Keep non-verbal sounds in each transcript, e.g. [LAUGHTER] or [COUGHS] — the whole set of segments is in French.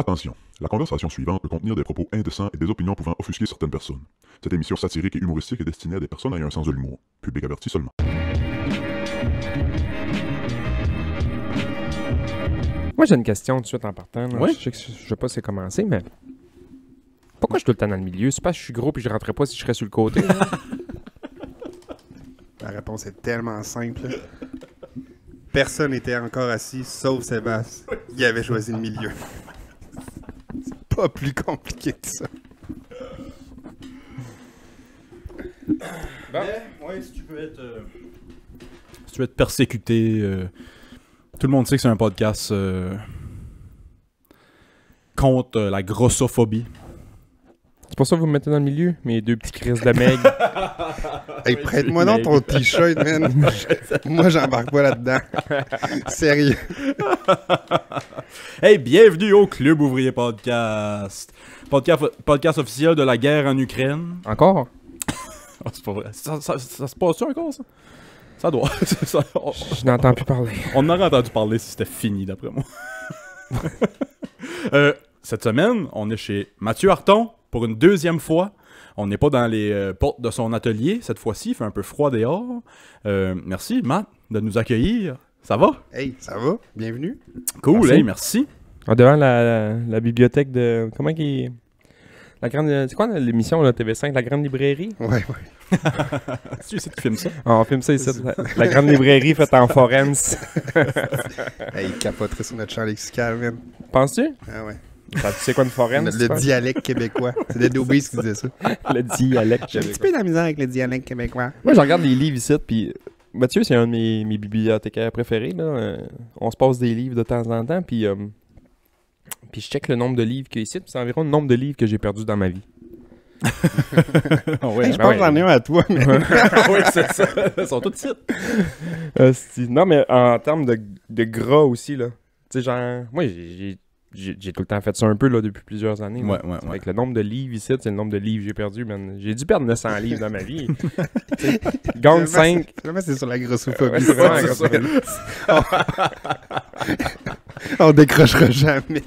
Attention, la conversation suivante peut contenir des propos indécents et des opinions pouvant offusquer certaines personnes. Cette émission satirique et humoristique est destinée à des personnes ayant un sens de l'humour. Public averti seulement. Moi, j'ai une question tout de suite en partant. Je sais que je sais pas c'est commencé, mais pourquoi je suis tout le temps dans le milieu? C'est pas que je suis gros puis je rentrerai pas si je serais sur le côté. [LAUGHS] La réponse est tellement simple. Personne n'était encore assis, sauf Sébastien. Il avait choisi le milieu plus compliqué que ça. Bah. Euh, si tu veux être. persécuté, euh, tout le monde sait que c'est un podcast euh, contre la grossophobie pour ça que vous me mettez dans le milieu, mes deux petites crises de la meg. [LAUGHS] hey, prête-moi donc ton t-shirt, man. [LAUGHS] Moi, j'embarque pas là-dedans. [LAUGHS] Sérieux. hey, bienvenue au Club Ouvrier Podcast. Podcast, podcast officiel de la guerre en Ukraine. Encore? Oh, c'est pas vrai. Ça, se passe encore, ça? Ça doit. ça, Je n'entends plus parler. On aurait entendu parler si c'était fini, d'après moi. Euh, cette semaine, on est chez Mathieu Harton pour une deuxième fois. On n'est pas dans les euh, portes de son atelier cette fois-ci, il fait un peu froid dehors. Euh, merci, Matt, de nous accueillir. Ça va? Hey, ça va? Bienvenue. Cool, merci. hey, merci. Ah, devant la, bibliothèque de. Comment qui. La grande. Euh, c'est quoi l'émission, la TV5, la grande librairie? Ouais, ouais. [LAUGHS] tu ça? Ah, on filme ça ici. La, grande librairie fait en forens. [LAUGHS] hey, il capoterait sur notre champ lexical, même. Penses-tu? Ah ouais tu sais quoi une foraine? le, le dialecte québécois. C'est des Dobies qui disaient ça. [LAUGHS] le dialecte J'ai un petit peu d'amusant avec le dialecte québécois. Moi, je regarde les livres ici, puis Mathieu, c'est un de mes, bibliothécaires préférés. Là. Euh, on se passe des livres de temps en temps, puis, euh, puis je check le nombre de livres qu'il y ici, c'est environ le nombre de livres que j'ai perdu dans ma vie. [LAUGHS] Ah je pense ouais. Ben que j'en ai un à toi, oui, [LAUGHS] ah c'est ça. Ils sont tout de non, mais en termes de, de gras aussi, là. Tu sais, genre, moi, j'ai j'ai tout le temps fait ça un peu là, depuis plusieurs années. Avec le nombre de livres ici, c'est le nombre de livres que j'ai perdu. J'ai dû perdre 900 [LAUGHS] livres dans ma vie. [LAUGHS] Gang 5. c'est sur la grossophobie. [LAUGHS] On décrochera jamais.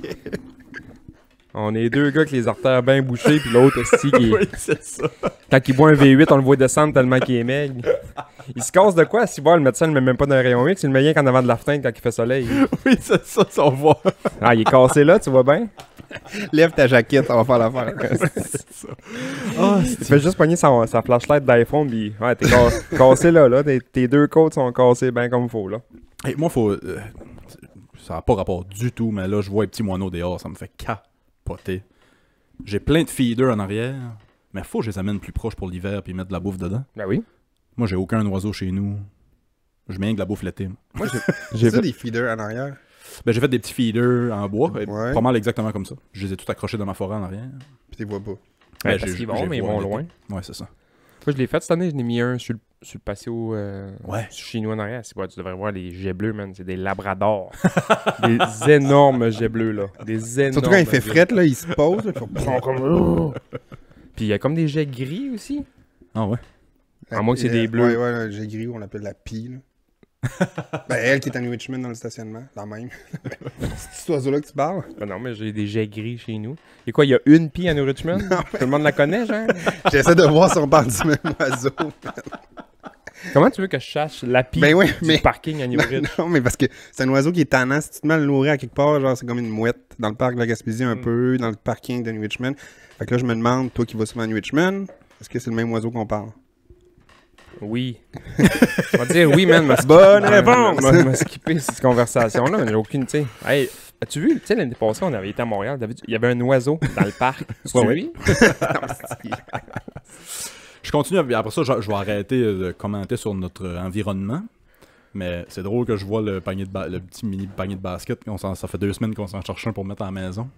On est deux gars avec les artères bien bouchées, puis l'autre aussi qui [LAUGHS] Oui, c'est ça. Quand il boit un V8, on le voit descendre tellement qu'il est maigre. Il se casse de quoi? Si voit le médecin ne met même pas dans rayon X, C'est le meilleur qu'en avant de la fenêtre quand il fait soleil. Oui, c'est ça, on voit. Ah, il est cassé là, tu vois bien? Lève ta jaquette, on va faire l'affaire. [LAUGHS] c'est ça. Ah, il fait juste pogner sa, flashlight d'iPhone, puis ouais, t'es [LAUGHS] cassé là, là. Tes, deux côtes sont cassées bien comme il faut, là. Et moi, faut. Euh, ça n'a pas rapport du tout, mais là, je vois un petit moineau dehors, ça me fait cas poté. J'ai plein de feeders en arrière, mais faut que je les amène plus proche pour l'hiver puis mettre de la bouffe dedans. Ben oui. Moi, j'ai aucun oiseau chez nous. Je mets de la bouffe l'été. Moi, [LAUGHS] j'ai fait... des feeders en arrière. Ben, j'ai fait des petits feeders en bois, pas mal exactement comme ça. Je les ai tous accrochés dans ma forêt en arrière. Puis t'es vois pas. Ben, ben, parce qu'ils vont, mais ils vont loin. Ouais, c'est ça. Moi, je l'ai fait cette année, je l'ai mis un sur le je suis passé au chinois en arrière, tu devrais voir les jets bleus, man. C'est des labradors. [LAUGHS] des énormes jets bleus, là. Des énormes. Surtout quand il fait fret, là, il se prendre [LAUGHS] comme. Oh! Puis il y a comme des jets gris aussi. Ah ouais. À moins que c'est des euh, bleus. Ouais, ouais, jet gris, on l'appelle la pile. [LAUGHS] ben, elle qui est à New Richmond dans le stationnement, la même. c'est cet oiseau-là que tu parles? Ben non, mais j'ai des jets gris chez nous. Et quoi, il y a une pie à New Richmond? Tout le monde la connaît, genre? J'essaie de voir si on parle du même oiseau. Comment tu veux que je cherche la pie ben du parking à New non, ben non, mais parce que c'est un oiseau qui est tannant. Si tu te mets à à quelque part, genre c'est comme une mouette dans le parc de la Gaspésie un hmm. peu, dans le parking de New Richmond. Fait que là, je me demande, toi qui vas souvent à New Richmond, est-ce que c'est le même oiseau qu'on parle? Oui. [LAUGHS] je vais dire oui, man. Bonne réponse! Je vais skipper cette conversation-là, mais j'ai aucune, tu sais. Hey, as-tu vu, tu sais, l'année passée, on avait été à Montréal, il y avait un oiseau dans le parc. tu oui. [LAUGHS] [LAUGHS] Je continue, après ça, je, vais arrêter de commenter sur notre environnement. Mais c'est drôle que je vois le panier de le petit mini panier de basket. ça fait deux semaines qu'on s'en cherche un pour mettre à la maison.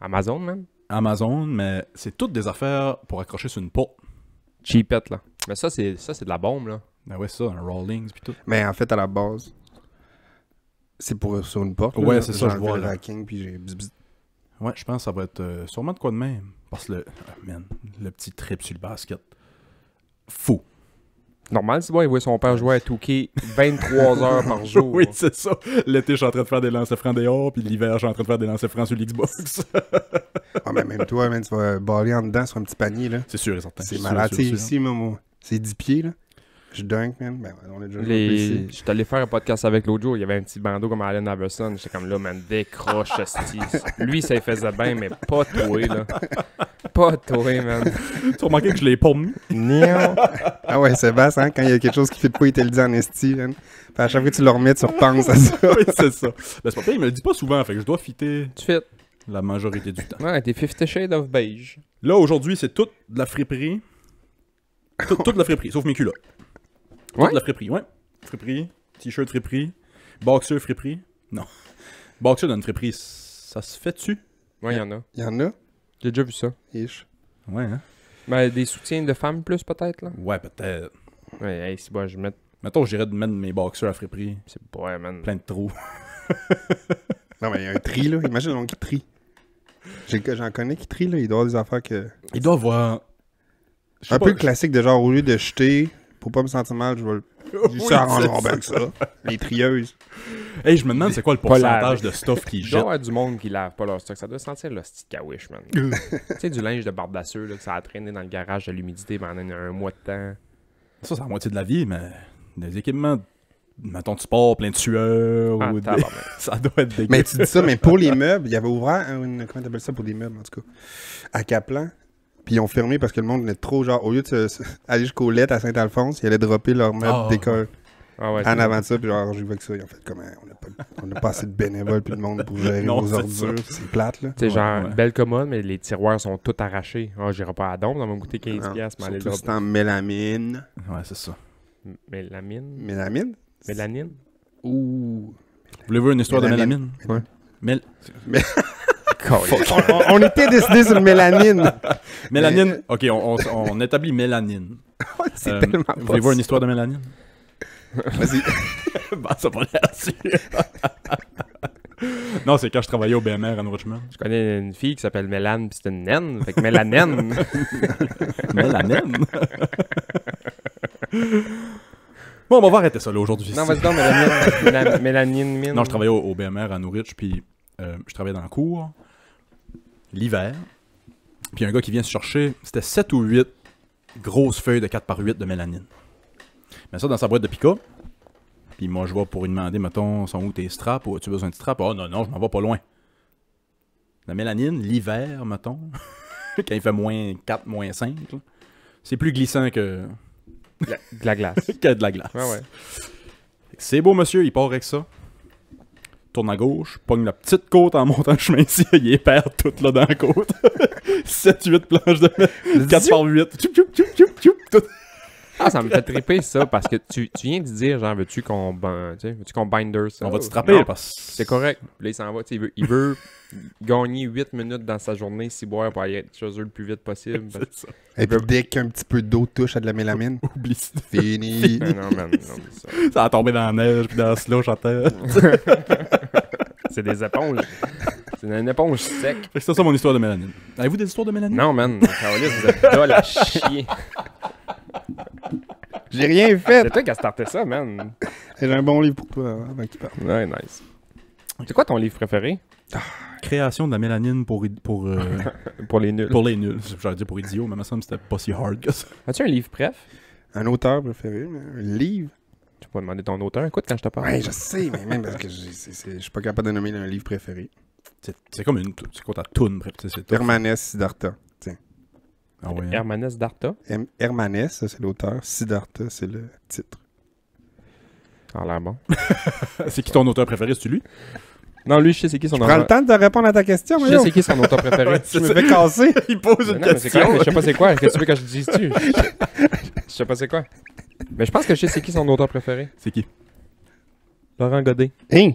Amazon, même? Amazon, mais c'est toutes des affaires pour accrocher sur une porte. Cheapette, là. Mais ça, c'est ça c'est de la bombe, là. Ben ouais, ça, un Rawlings, puis tout. Mais en fait, à la base, c'est pour sur une porte. Ouais, c'est ça, je vois. le racking, puis j'ai... Ouais, je pense que ça va être euh, sûrement de quoi de même. Parce que le, ah, man, le petit trip sur le basket, fou. Normal, c'est bon, il voit son père jouer à Touquet 23 [LAUGHS] heures par jour. oui, c'est ça. L'été, je suis en train de faire des lancers francs dehors, puis l'hiver, je suis en train de faire des lancers francs sur l'Xbox. ah, mais même toi, tu vas baller en dedans sur un petit panier, là. C'est sûr, et certain. C'est malade. ici, maman. Hein. c'est 10 pieds, là. Je dunk, man. Ben, on est déjà Je suis allé faire un podcast avec l'autre jour. Il y avait un petit bandeau comme Alan Iverson. J'étais comme là, man, décroche, Lui, ça faisait bien, mais pas toi, là. Pas toi, man. tu remarquais que je l'ai pas mis? Non. Ah ouais, c'est basse hein, quand il y a quelque chose qui fait de pas, il te le dit en esti, man. à chaque fois que tu le remets, tu repenses à ça. oui, c'est ça. Ben, c'est pas il me le dit pas souvent, fait que je dois fitter. Tu fites. La majorité du temps. Ouais, t'es 50 Shades of Beige. Là, aujourd'hui, c'est toute la friperie. Toute, la friperie, sauf mes là. Ouais? de la friperie, ouais. Friperie, t-shirt friperie, boxer friperie. Non. [LAUGHS] boxer dans une friperie, ça se fait-tu? Ouais, il y en a. Il y en a? J'ai déjà vu ça. Ish. Ouais, hein? Ben, des soutiens de femmes plus, peut-être, là? Ouais, peut-être. Ouais, si moi je mets... Mettons, j'irais de mettre mes boxeurs à friperie. C'est ouais, man. Plein de trous. [LAUGHS] non, mais il y a un tri, là. Imagine, donc, qui trie. J'en connais qui trie, là. Il doit avoir des affaires que... Il doit avoir... un peu classique de genre, au lieu de jeter, pour pas me sentir mal, je veux. le. Ils oui, que ça. Les trieuses. Hey, je me demande c'est quoi le pourcentage de stuff qui jette. Il y avoir du monde qui lave pas leur stock. Ça doit sentir le stick wish, man. [LAUGHS] tu sais, du linge de barbe là, que ça a traîné dans le garage de l'humidité pendant un mois de temps. Ça, c'est la moitié de la vie, mais des équipements mettons tu sport, plein de sueur. Ah, [LAUGHS] ça doit être dégueu. Mais tu dis ça, mais pour les meubles, il y avait ouvert une. Comment t'appelles ça pour des meubles, en tout cas À Caplan, puis ils ont fermé parce que le monde venait trop, genre, au lieu de aller jusqu'aux lettres à Saint-Alphonse, ils allaient dropper leur meuble ah, d'école. Ah, en avant ça, puis genre, j'ai vu que ça, ils ont fait comme hein, on n'a pas, assez de bénévoles puis le monde pour gérer nos ordures, c'est plate, là. c'est genre, belle commode, mais les tiroirs sont tous arrachés. Oh, j'irai pas à Dom, ça m'a coûté 15$, pièces mais allez C'est en mélamine. Ouais, c'est ça. mélamine Mélamine Mélanine Ouh. Vous voulez vous une histoire de mélamine Ouais. Mél... [LAUGHS] on, était décidé sur mélanine. [LAUGHS] Mélanine, ok, on, établit mélanine. [LAUGHS] c'est euh, Vous voulez voir une histoire de mélanine? Vas-y. [LAUGHS] Bah, ça va là-dessus. Non, c'est quand je travaillais au BMR à Norwich. Je connais une fille qui s'appelle Mélane, puis c'est une naine. Fait que Mélanine. Mélanine! bon, on va arrêter ça là aujourd'hui. Non, vas-y, Mélanine. Mélanine, mine. Non, je travaillais au, BMR à Norwich, puis euh, je travaillais dans la cour l'hiver. Puis un gars qui vient se chercher, c'était 7 ou 8 grosses feuilles de 4 par 8 de mélanine. Mais ça dans sa boîte de pica. Puis moi, je vais pour lui demander, mettons, sont où tes straps ou as-tu besoin de straps? Oh non, non, je m'en vais pas loin. La mélanine, l'hiver, mettons, [LAUGHS] quand il fait moins 4, moins 5, c'est plus glissant que. De la glace. [LAUGHS] que de la glace. C'est beau, monsieur, il part avec ça tourne à gauche, pogne la petite côte en montant le chemin ici, [LAUGHS] il est perd tout là dans la côte. 7-8 [LAUGHS] planches de 4 par 8 ah, ça me fait triper ça parce que tu, tu viens de dire genre veux-tu qu'on ben, veux qu'on binder ça On va te trapper parce c'est correct. Là il s'en va, il veut, il veut [LAUGHS] gagner 8 minutes dans sa journée si boire pour aller être chez eux le plus vite possible. Parce... [LAUGHS] Ça. Et puis dès qu'un petit peu d'eau touche à de la mélamine, [LAUGHS] oublie Fini. Ah non, man, non, ça. ça a tombé dans la neige puis dans la slow en c'est des éponges. C'est une, éponge sec. C'est ça, mon histoire de mélanine. Avez-vous des histoires de mélanine? Non, man. Caroline, vous êtes là à chier. J'ai rien ah, fait. C'est toi qui as starté ça, man. J'ai un bon livre pour toi avant qu'il parle. Ouais, nice. C'est quoi ton livre préféré? Création de la mélanine pour, pour, euh, [LAUGHS] pour les nuls. Pour les nuls. J'allais dire pour idiots, mais ma me c'était pas si hard que ça. As-tu un livre préf? Un auteur préféré, un livre. Tu peux demander ton auteur. Écoute quand je te parle. Ouais, je sais, mais même parce que je suis pas capable de nommer un livre préféré. C'est comme une. C'est quoi ta toune préférée? Permanence Siddhartha. Ah hein? Hermanès Darta. Hermanès, c'est l'auteur. Sidarta, c'est le titre. Ah l'air bon. [LAUGHS] c'est qui ton auteur préféré, c'est lui? Non, lui, je sais c'est qui son auteur. Prends le temps de répondre à ta question, Je sais c'est qui son auteur préféré. [LAUGHS] tu me fais casser. [LAUGHS] Il pose une question. je sais pas c'est quoi. est ce que tu veux que je dise tu? Je sais pas c'est quoi. Mais je pense que je sais c'est qui son auteur préféré. C'est qui? Laurent Godet. Hein?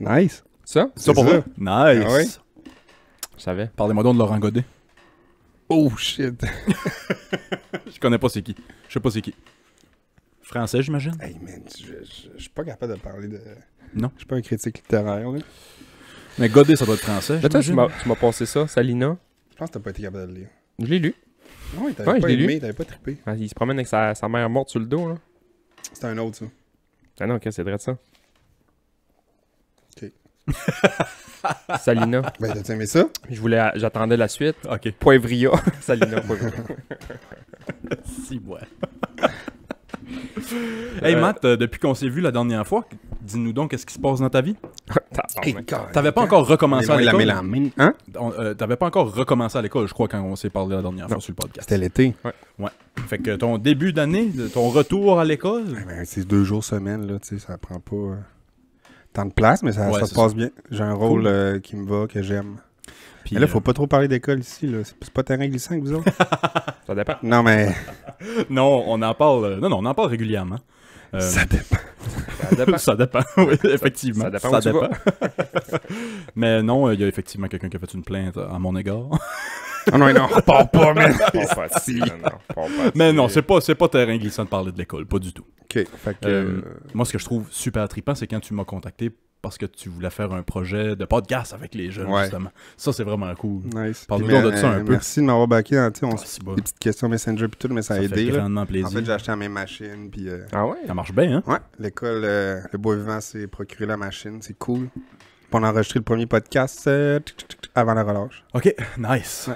Nice. Ça? Ça pour vous? Nice. Ah je savais. Parlez-moi donc de Laurent Godet. Oh shit. [LAUGHS] je connais pas c'est qui. Je sais pas c'est qui. Français, j'imagine. Hey man, je, je- suis pas capable de parler de. Non. Je suis pas un critique littéraire. là. Mais Godet, ça doit être français. Attends, tu m'as tu m'as passé ça, Salina. Je pense que t'as pas été capable de le lire. Je l'ai lu. Non, t'avais Ouais, pas lu. aimé, t'avais pas trippé. Ah, il se promène avec sa, sa mère morte sur le dos, là. C'était un autre, ça. Ah non, ok, c'est vrai de ça. [LAUGHS] Salina. Ben, t'as aimé ça? Je voulais, j'attendais la suite. OK. Poivria. [LAUGHS] Salina, Poivria. [LAUGHS] si, ouais. hey, euh, Matt, euh, depuis qu'on s'est vu la dernière fois, dis-nous donc qu'est-ce qui se passe dans ta vie? T'avais pas encore recommencé à l'école? Hein? Euh, t'avais pas encore recommencé à l'école, je crois, quand on s'est parlé la dernière fois sur le podcast. C'était l'été. Ouais. Fait que ton début d'année, ton retour à l'école... Eh ben, c'est deux jours semaine, là, tu sais, ça prend pas de place, mais ça, se passe bien. J'ai un rôle euh, qui me va, que j'aime. Puis, mais là, faut euh, pas trop parler d'école ici. Là. C'est pas terrain glissant que vous autres. [LAUGHS] ça dépend. Non, mais. [LAUGHS] non, on en parle. Euh, non, non, on en parle régulièrement. Ça dépend. Ça dépend. [LAUGHS] effectivement. Ça dépend. mais non, il y a effectivement quelqu'un qui a fait une plainte à mon égard. Ah non, [LAUGHS] non, non, pas, mais. Non, mais non, c'est pas, pas terrain glissant de parler de l'école, pas du tout. OK. Fait que... Euh, moi, ce que je trouve super trippant, c'est quand tu m'as contacté parce que tu voulais faire un projet de podcast avec les jeunes, justement. Ça, c'est vraiment cool. Nice. Parle-nous de ça un euh, peu. Merci de m'avoir backé. Hein, on ah, se des petites questions Messenger et tout, mais ça, a aidé. Fait grandement plaisir. En fait, j'ai acheté la même machine. Puis, euh, Ah ouais? Ça marche bien, hein? Ouais. L'école, le beau vivant, c'est procurer la machine. C'est cool. on a enregistré le premier podcast avant la relâche. OK, nice.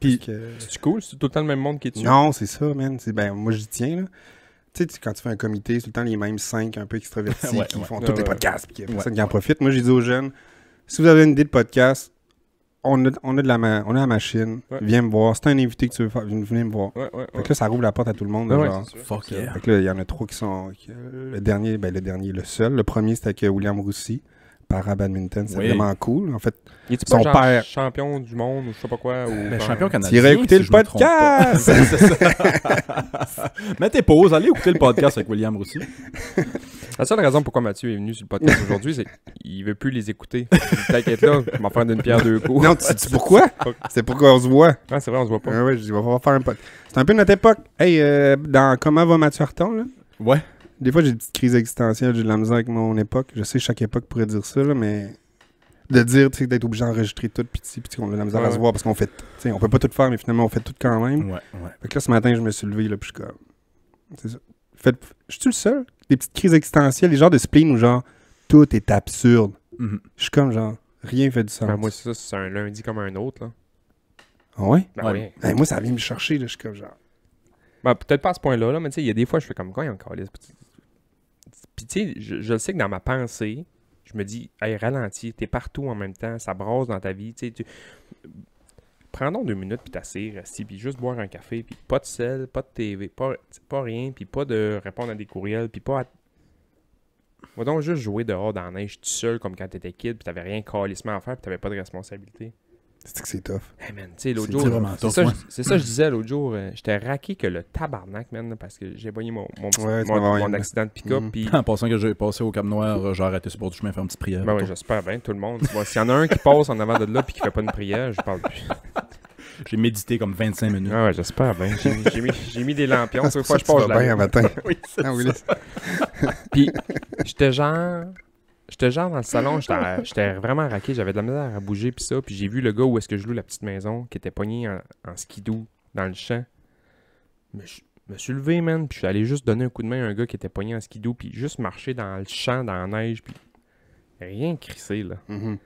Puis, c'est cool, c'est tout le temps le même monde qui est dessus. Non, c'est ça, man. Ben, moi, j'y tiens, là. Tu sais, quand tu fais un comité, c'est tout le temps les mêmes cinq un peu extravertis [LAUGHS] qui font tous les podcasts, puis personne qui en profite. Moi, j'ai dit aux jeunes, si vous avez une idée de podcast, on a, on de la, on machine, viens me voir. Si t'as un invité que tu veux faire, viens me voir. ça rouvre la porte à tout le monde. là, il y en a trois qui sont. Euh, le dernier, ben, le dernier, le seul. Le premier, c'était avec euh, William Roussy para-badminton. C'est vraiment cool. En fait, Il est Son père. champion du monde ou je sais pas quoi? Ou Mais champion canadien. irais écouter le podcast! [LAUGHS] C'est tes Mettez pause, allez écouter le podcast avec William aussi. La seule raison pourquoi Mathieu est venu sur le podcast [LAUGHS] aujourd'hui, c'est qu'il veut plus les écouter. T'inquiète là, je m'en faire d'une pierre deux coups. Non, tu sais pourquoi? C'est pourquoi on se voit. Ah, c'est vrai, on se voit pas. Ah ouais, je faire un C'est un peu notre époque. Hey, euh, dans Comment va Mathieu Harton, là? Ouais. Des fois, j'ai des petites crises existentielles, j'ai de la misère avec mon époque. Je sais, chaque époque pourrait dire ça, mais de dire, tu sais, d'être obligé d'enregistrer tout, puis qu'on a de la misère à se voir parce qu'on fait, tu on peut pas tout faire, mais finalement, on fait tout quand même. Ouais, ouais. Fait que là, ce matin, je me suis levé, là, puis je suis comme. C'est ça. Fait, je suis le seul? Des petites crises existentielles, des genres de spleen où, genre, tout est absurde. Mm-hmm. Je suis comme, genre, rien fait du sens. Ben, moi, c'est ça, c'est un lundi comme un autre, là. Ah ouais? Ben, ben moi, ça vient me chercher, là, je suis comme, genre. bah peut-être pas à ce point-là, mais tu sais, il y a des fois, je fais comme quoi, il y a encore tu sais, je, le sais que dans ma pensée, je me dis, hey, ralentis, t'es partout en même temps, ça brosse dans ta vie. Tu... sais, Prendons deux minutes, puis t'assire, si, puis juste boire un café, puis pas de sel, pas de TV, pas, pas rien, puis pas de répondre à des courriels, puis pas à... Va donc juste jouer dehors dans la neige tout seul comme quand t'étais kid, puis t'avais rien calissement à faire, puis t'avais pas de responsabilité. C'est que c'est tough. C'est ça, que ça je disais l'autre jour. Euh, j'étais raqué que le tabarnak, man, parce que j'ai voyé mon, mon, accident de pick-up. Mm. [LAUGHS] En pensant que j'ai passé au Cap Noir, euh, j'ai arrêté sur le bord du chemin faire une petite prière. Ben j'espère bien, tout le monde. S'il y en a un qui passe en avant de là et qui fait pas une prière, je parle plus. [LAUGHS] J'ai médité comme 25 minutes. Ah ouais, j'espère bien. J'ai mis, des lampions. une [LAUGHS] fois, je passe là. bien un matin. oui, c'est ah ça. Puis, j'étais genre J'étais genre dans le salon, [LAUGHS] j'étais vraiment raqué, j'avais de la misère à bouger, puis ça. Puis j'ai vu le gars où est-ce que je loue la petite maison, qui était pogné en, skidou dans le champ. Mais je me suis levé, man, puis je suis allé juste donner un coup de main à un gars qui était pogné en skidou, puis juste marcher dans le champ, dans la neige, puis rien crissé, là. Mm-hmm.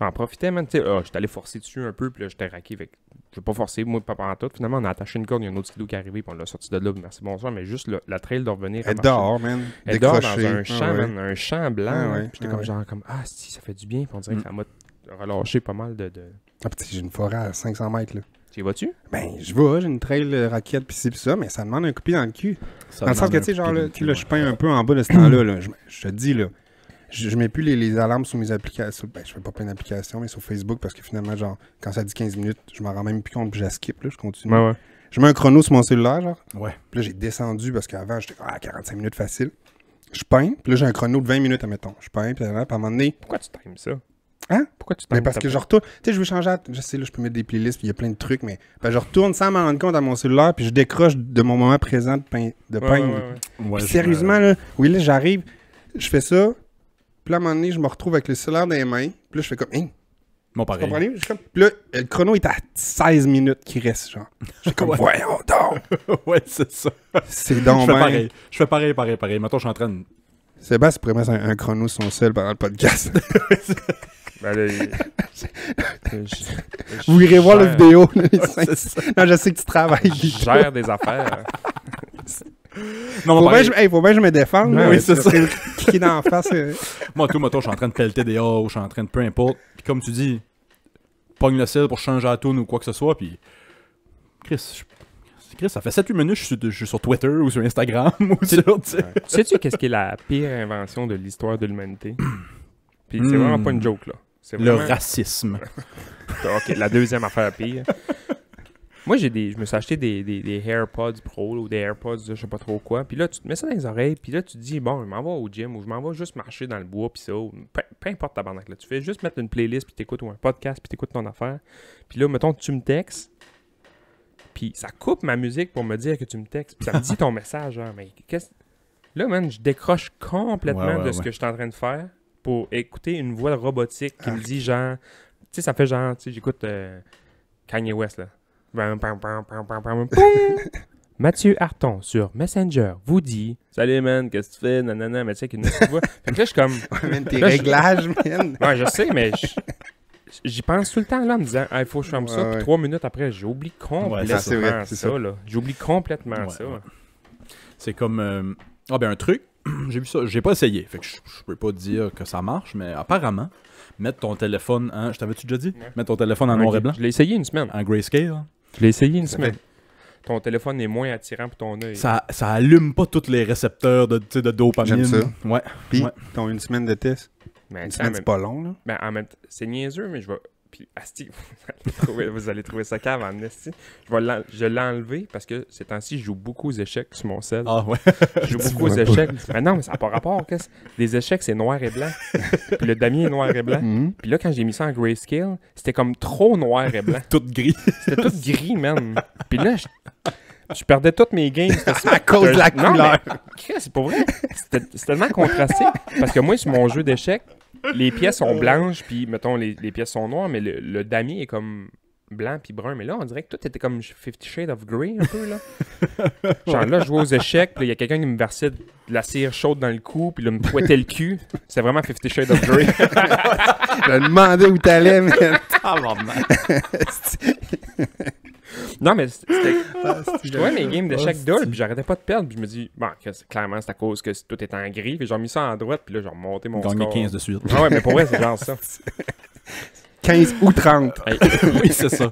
En profitais, man, tu sais, ah, j'étais allé forcer dessus un peu, puis là, j'étais raqué avec je veux pas forcer, moi, pas en tout. Finalement, on a attaché une corde, il y a un autre skidoo qui est arrivé, puis on l'a sorti de là, merci, bonsoir. Mais juste la trail doit revenir. Elle dort, man. Elle dort dans un champ, ah man, un champ blanc. Ah J'étais comme ah genre, comme, ah, si, ça fait du bien. Puis on dirait mm. que ça m'a relâché pas mal de. Ah, petit, j'ai une forêt à 500 mètres, là. Tu y vas-tu? Ben, je vais, j'ai une trail euh, raquette, puis c'est pis ça, mais ça demande un coup dans le cul. Ça dans le sens que, tu sais, genre, là, je peins un peu en bas de ce temps-là, je te dis, là je, mets plus les, alarmes sur mes applications. Ben, je fais pas plein d'applications, mais sur Facebook, parce que finalement, genre, quand ça dit 15 minutes, je m'en rends même plus compte, puis je là, je continue. Je mets un chrono sur mon cellulaire, genre. Ouais. Puis là, j'ai descendu parce qu'avant, j'étais ah, 45 minutes facile. Je peins, puis là, j'ai un chrono de 20 minutes, admettons. Je peins, puis, à un moment donné. Pourquoi tu times ça? Hein? Pourquoi tu ben, Mais parce que je retourne. Tu sais, je veux changer. Je sais, là, je peux mettre des playlists, puis il y a plein de trucs, mais ben, je retourne sans m'en rendre compte à mon cellulaire, puis je décroche de mon moment présent de, peindre. sérieusement, là, oui, là, j'arrive, je fais ça, puis là, à un moment donné, je me retrouve avec le solaire dans les mains. Puis là, je fais comme, hein? Mon pareil. Tu comprends? Puis là, le chrono est à 16 minutes qui reste, genre. Je fais comme, ouais. voyons donc! [LAUGHS] ouais, c'est ça. C'est donc Je fais pareil. Je fais pareil, pareil, pareil. Maintenant, je suis en train de... Sébastien pourrait mettre un, un chrono sur son sel pendant le podcast. [LAUGHS] Ben, Vous irez voir la vidéo. [LAUGHS] non, je sais que tu travailles. Je gère des affaires. Non, faut, bien, je, que je me défende. c'est Qui d'en face. Euh? moi, tout, moi, je suis en train de pelleter des hauts, je suis en train de peu importe. Puis comme tu dis, pogne le sel pour changer la tout ou quoi que ce soit. Puis Chris, Chris ça fait 7-8 minutes, je suis, je suis, sur Twitter ou sur Instagram [LAUGHS] ou Sais-tu qu'est-ce qui est la pire invention de l'histoire de l'humanité? Puis c'est vraiment hmm. pas une joke, là. Le racisme. [LAUGHS] ok, la deuxième affaire pire. Moi, j'ai des, je me suis acheté des, des, AirPods Pro ou des AirPods, je sais pas trop quoi. Puis là, tu te mets ça dans les oreilles. Puis là, tu dis, bon, je m'en vais au gym ou je m'en vais juste marcher dans le bois. Puis ça, peu, importe ta bande Là. Tu fais juste mettre une playlist, puis t'écoutes ou un podcast, puis t'écoutes ton affaire. Puis là, mettons, tu me textes. Puis ça coupe ma musique pour me dire que tu me textes. Puis ça me dit ton [LAUGHS] message. Hein, mais qu'est-ce. Là, man, je décroche complètement de ce que je suis en train de faire pour écouter une voix robotique qui me dit, genre. Tu sais, ça fait genre, tu sais, j'écoute euh, Kanye West, là. [LAUGHS] Mathieu Harton sur Messenger vous dit Salut man, qu'est-ce que tu fais Nanana, mais tu sais qu'il nous Fait que là, je suis comme. [LAUGHS] Ouais, tes réglages, Ouais, je sais, mais [LAUGHS] j'y pense tout le temps là en me disant ah, il faut que je ferme ça. Puis trois minutes après, j'oublie complètement ça, ça, là. J'oublie complètement ça. C'est comme. Euh, ah, ben, un truc. [CLEARS THROAT] J'ai vu ça. J'ai pas essayé. Fait que je, peux pas dire que ça marche, mais apparemment mettre ton téléphone en. Je t'avais-tu déjà dit? Mettre ton téléphone en noir et blanc. Je l'ai essayé une semaine. En grayscale. Je l'ai essayé une semaine. Ton téléphone est moins attirant pour ton œil. Ça, ça allume pas tous les récepteurs de, de dopamine. J'aime ça. Ouais. Puis, t'as une semaine de test. une semaine, c'est pas long, là. Ben, en c'est niaiseux, mais je vais, puis Asti, [LAUGHS] vous allez trouver, vous allez trouver ça cave en Asti. Je vais l'enlever parce que ces temps-ci, je joue beaucoup aux échecs sur mon sel. Ah ouais? Je joue [LAUGHS] beaucoup aux échecs. Mais non, mais ça n'a pas rapport. Les échecs, c'est noir et blanc. [LAUGHS] Puis le damier est noir et blanc. Mm-hmm. Puis là, quand j'ai mis ça en grayscale, c'était comme trop noir et blanc. tout gris. C'était tout gris, même Puis là, je, perdais toutes mes games. à cause de la couleur. C'est pas vrai. C'était tellement contrasté. Parce que moi, sur mon jeu d'échecs, les pièces sont euh. blanches, puis mettons, les, pièces sont noires, mais le, damier est comme blanc puis brun. Mais là, on dirait que tout était comme Fifty Shades of Grey un peu, là. [LAUGHS] Genre là, je jouais aux échecs, puis il y a quelqu'un qui me versait de la cire chaude dans le cou, puis là, me fouettait le cul. C'est vraiment Fifty Shades of Grey. [LAUGHS] je me demandais où t'allais, mais... [LAUGHS] Oh, non, mais c'était. je trouvais [LAUGHS] mes games d'échecs doubles, puis j'arrêtais pas de perdre, puis je me dis, bon, clairement, c'est à cause que tout est en gris, puis j'ai remis ça en droite, puis là, j'ai remonté mon Gagné score. 15 de suite. Ah ouais, mais pour vrai, c'est genre ça. 15 [LAUGHS] ou 30. [LAUGHS] oui, c'est ça.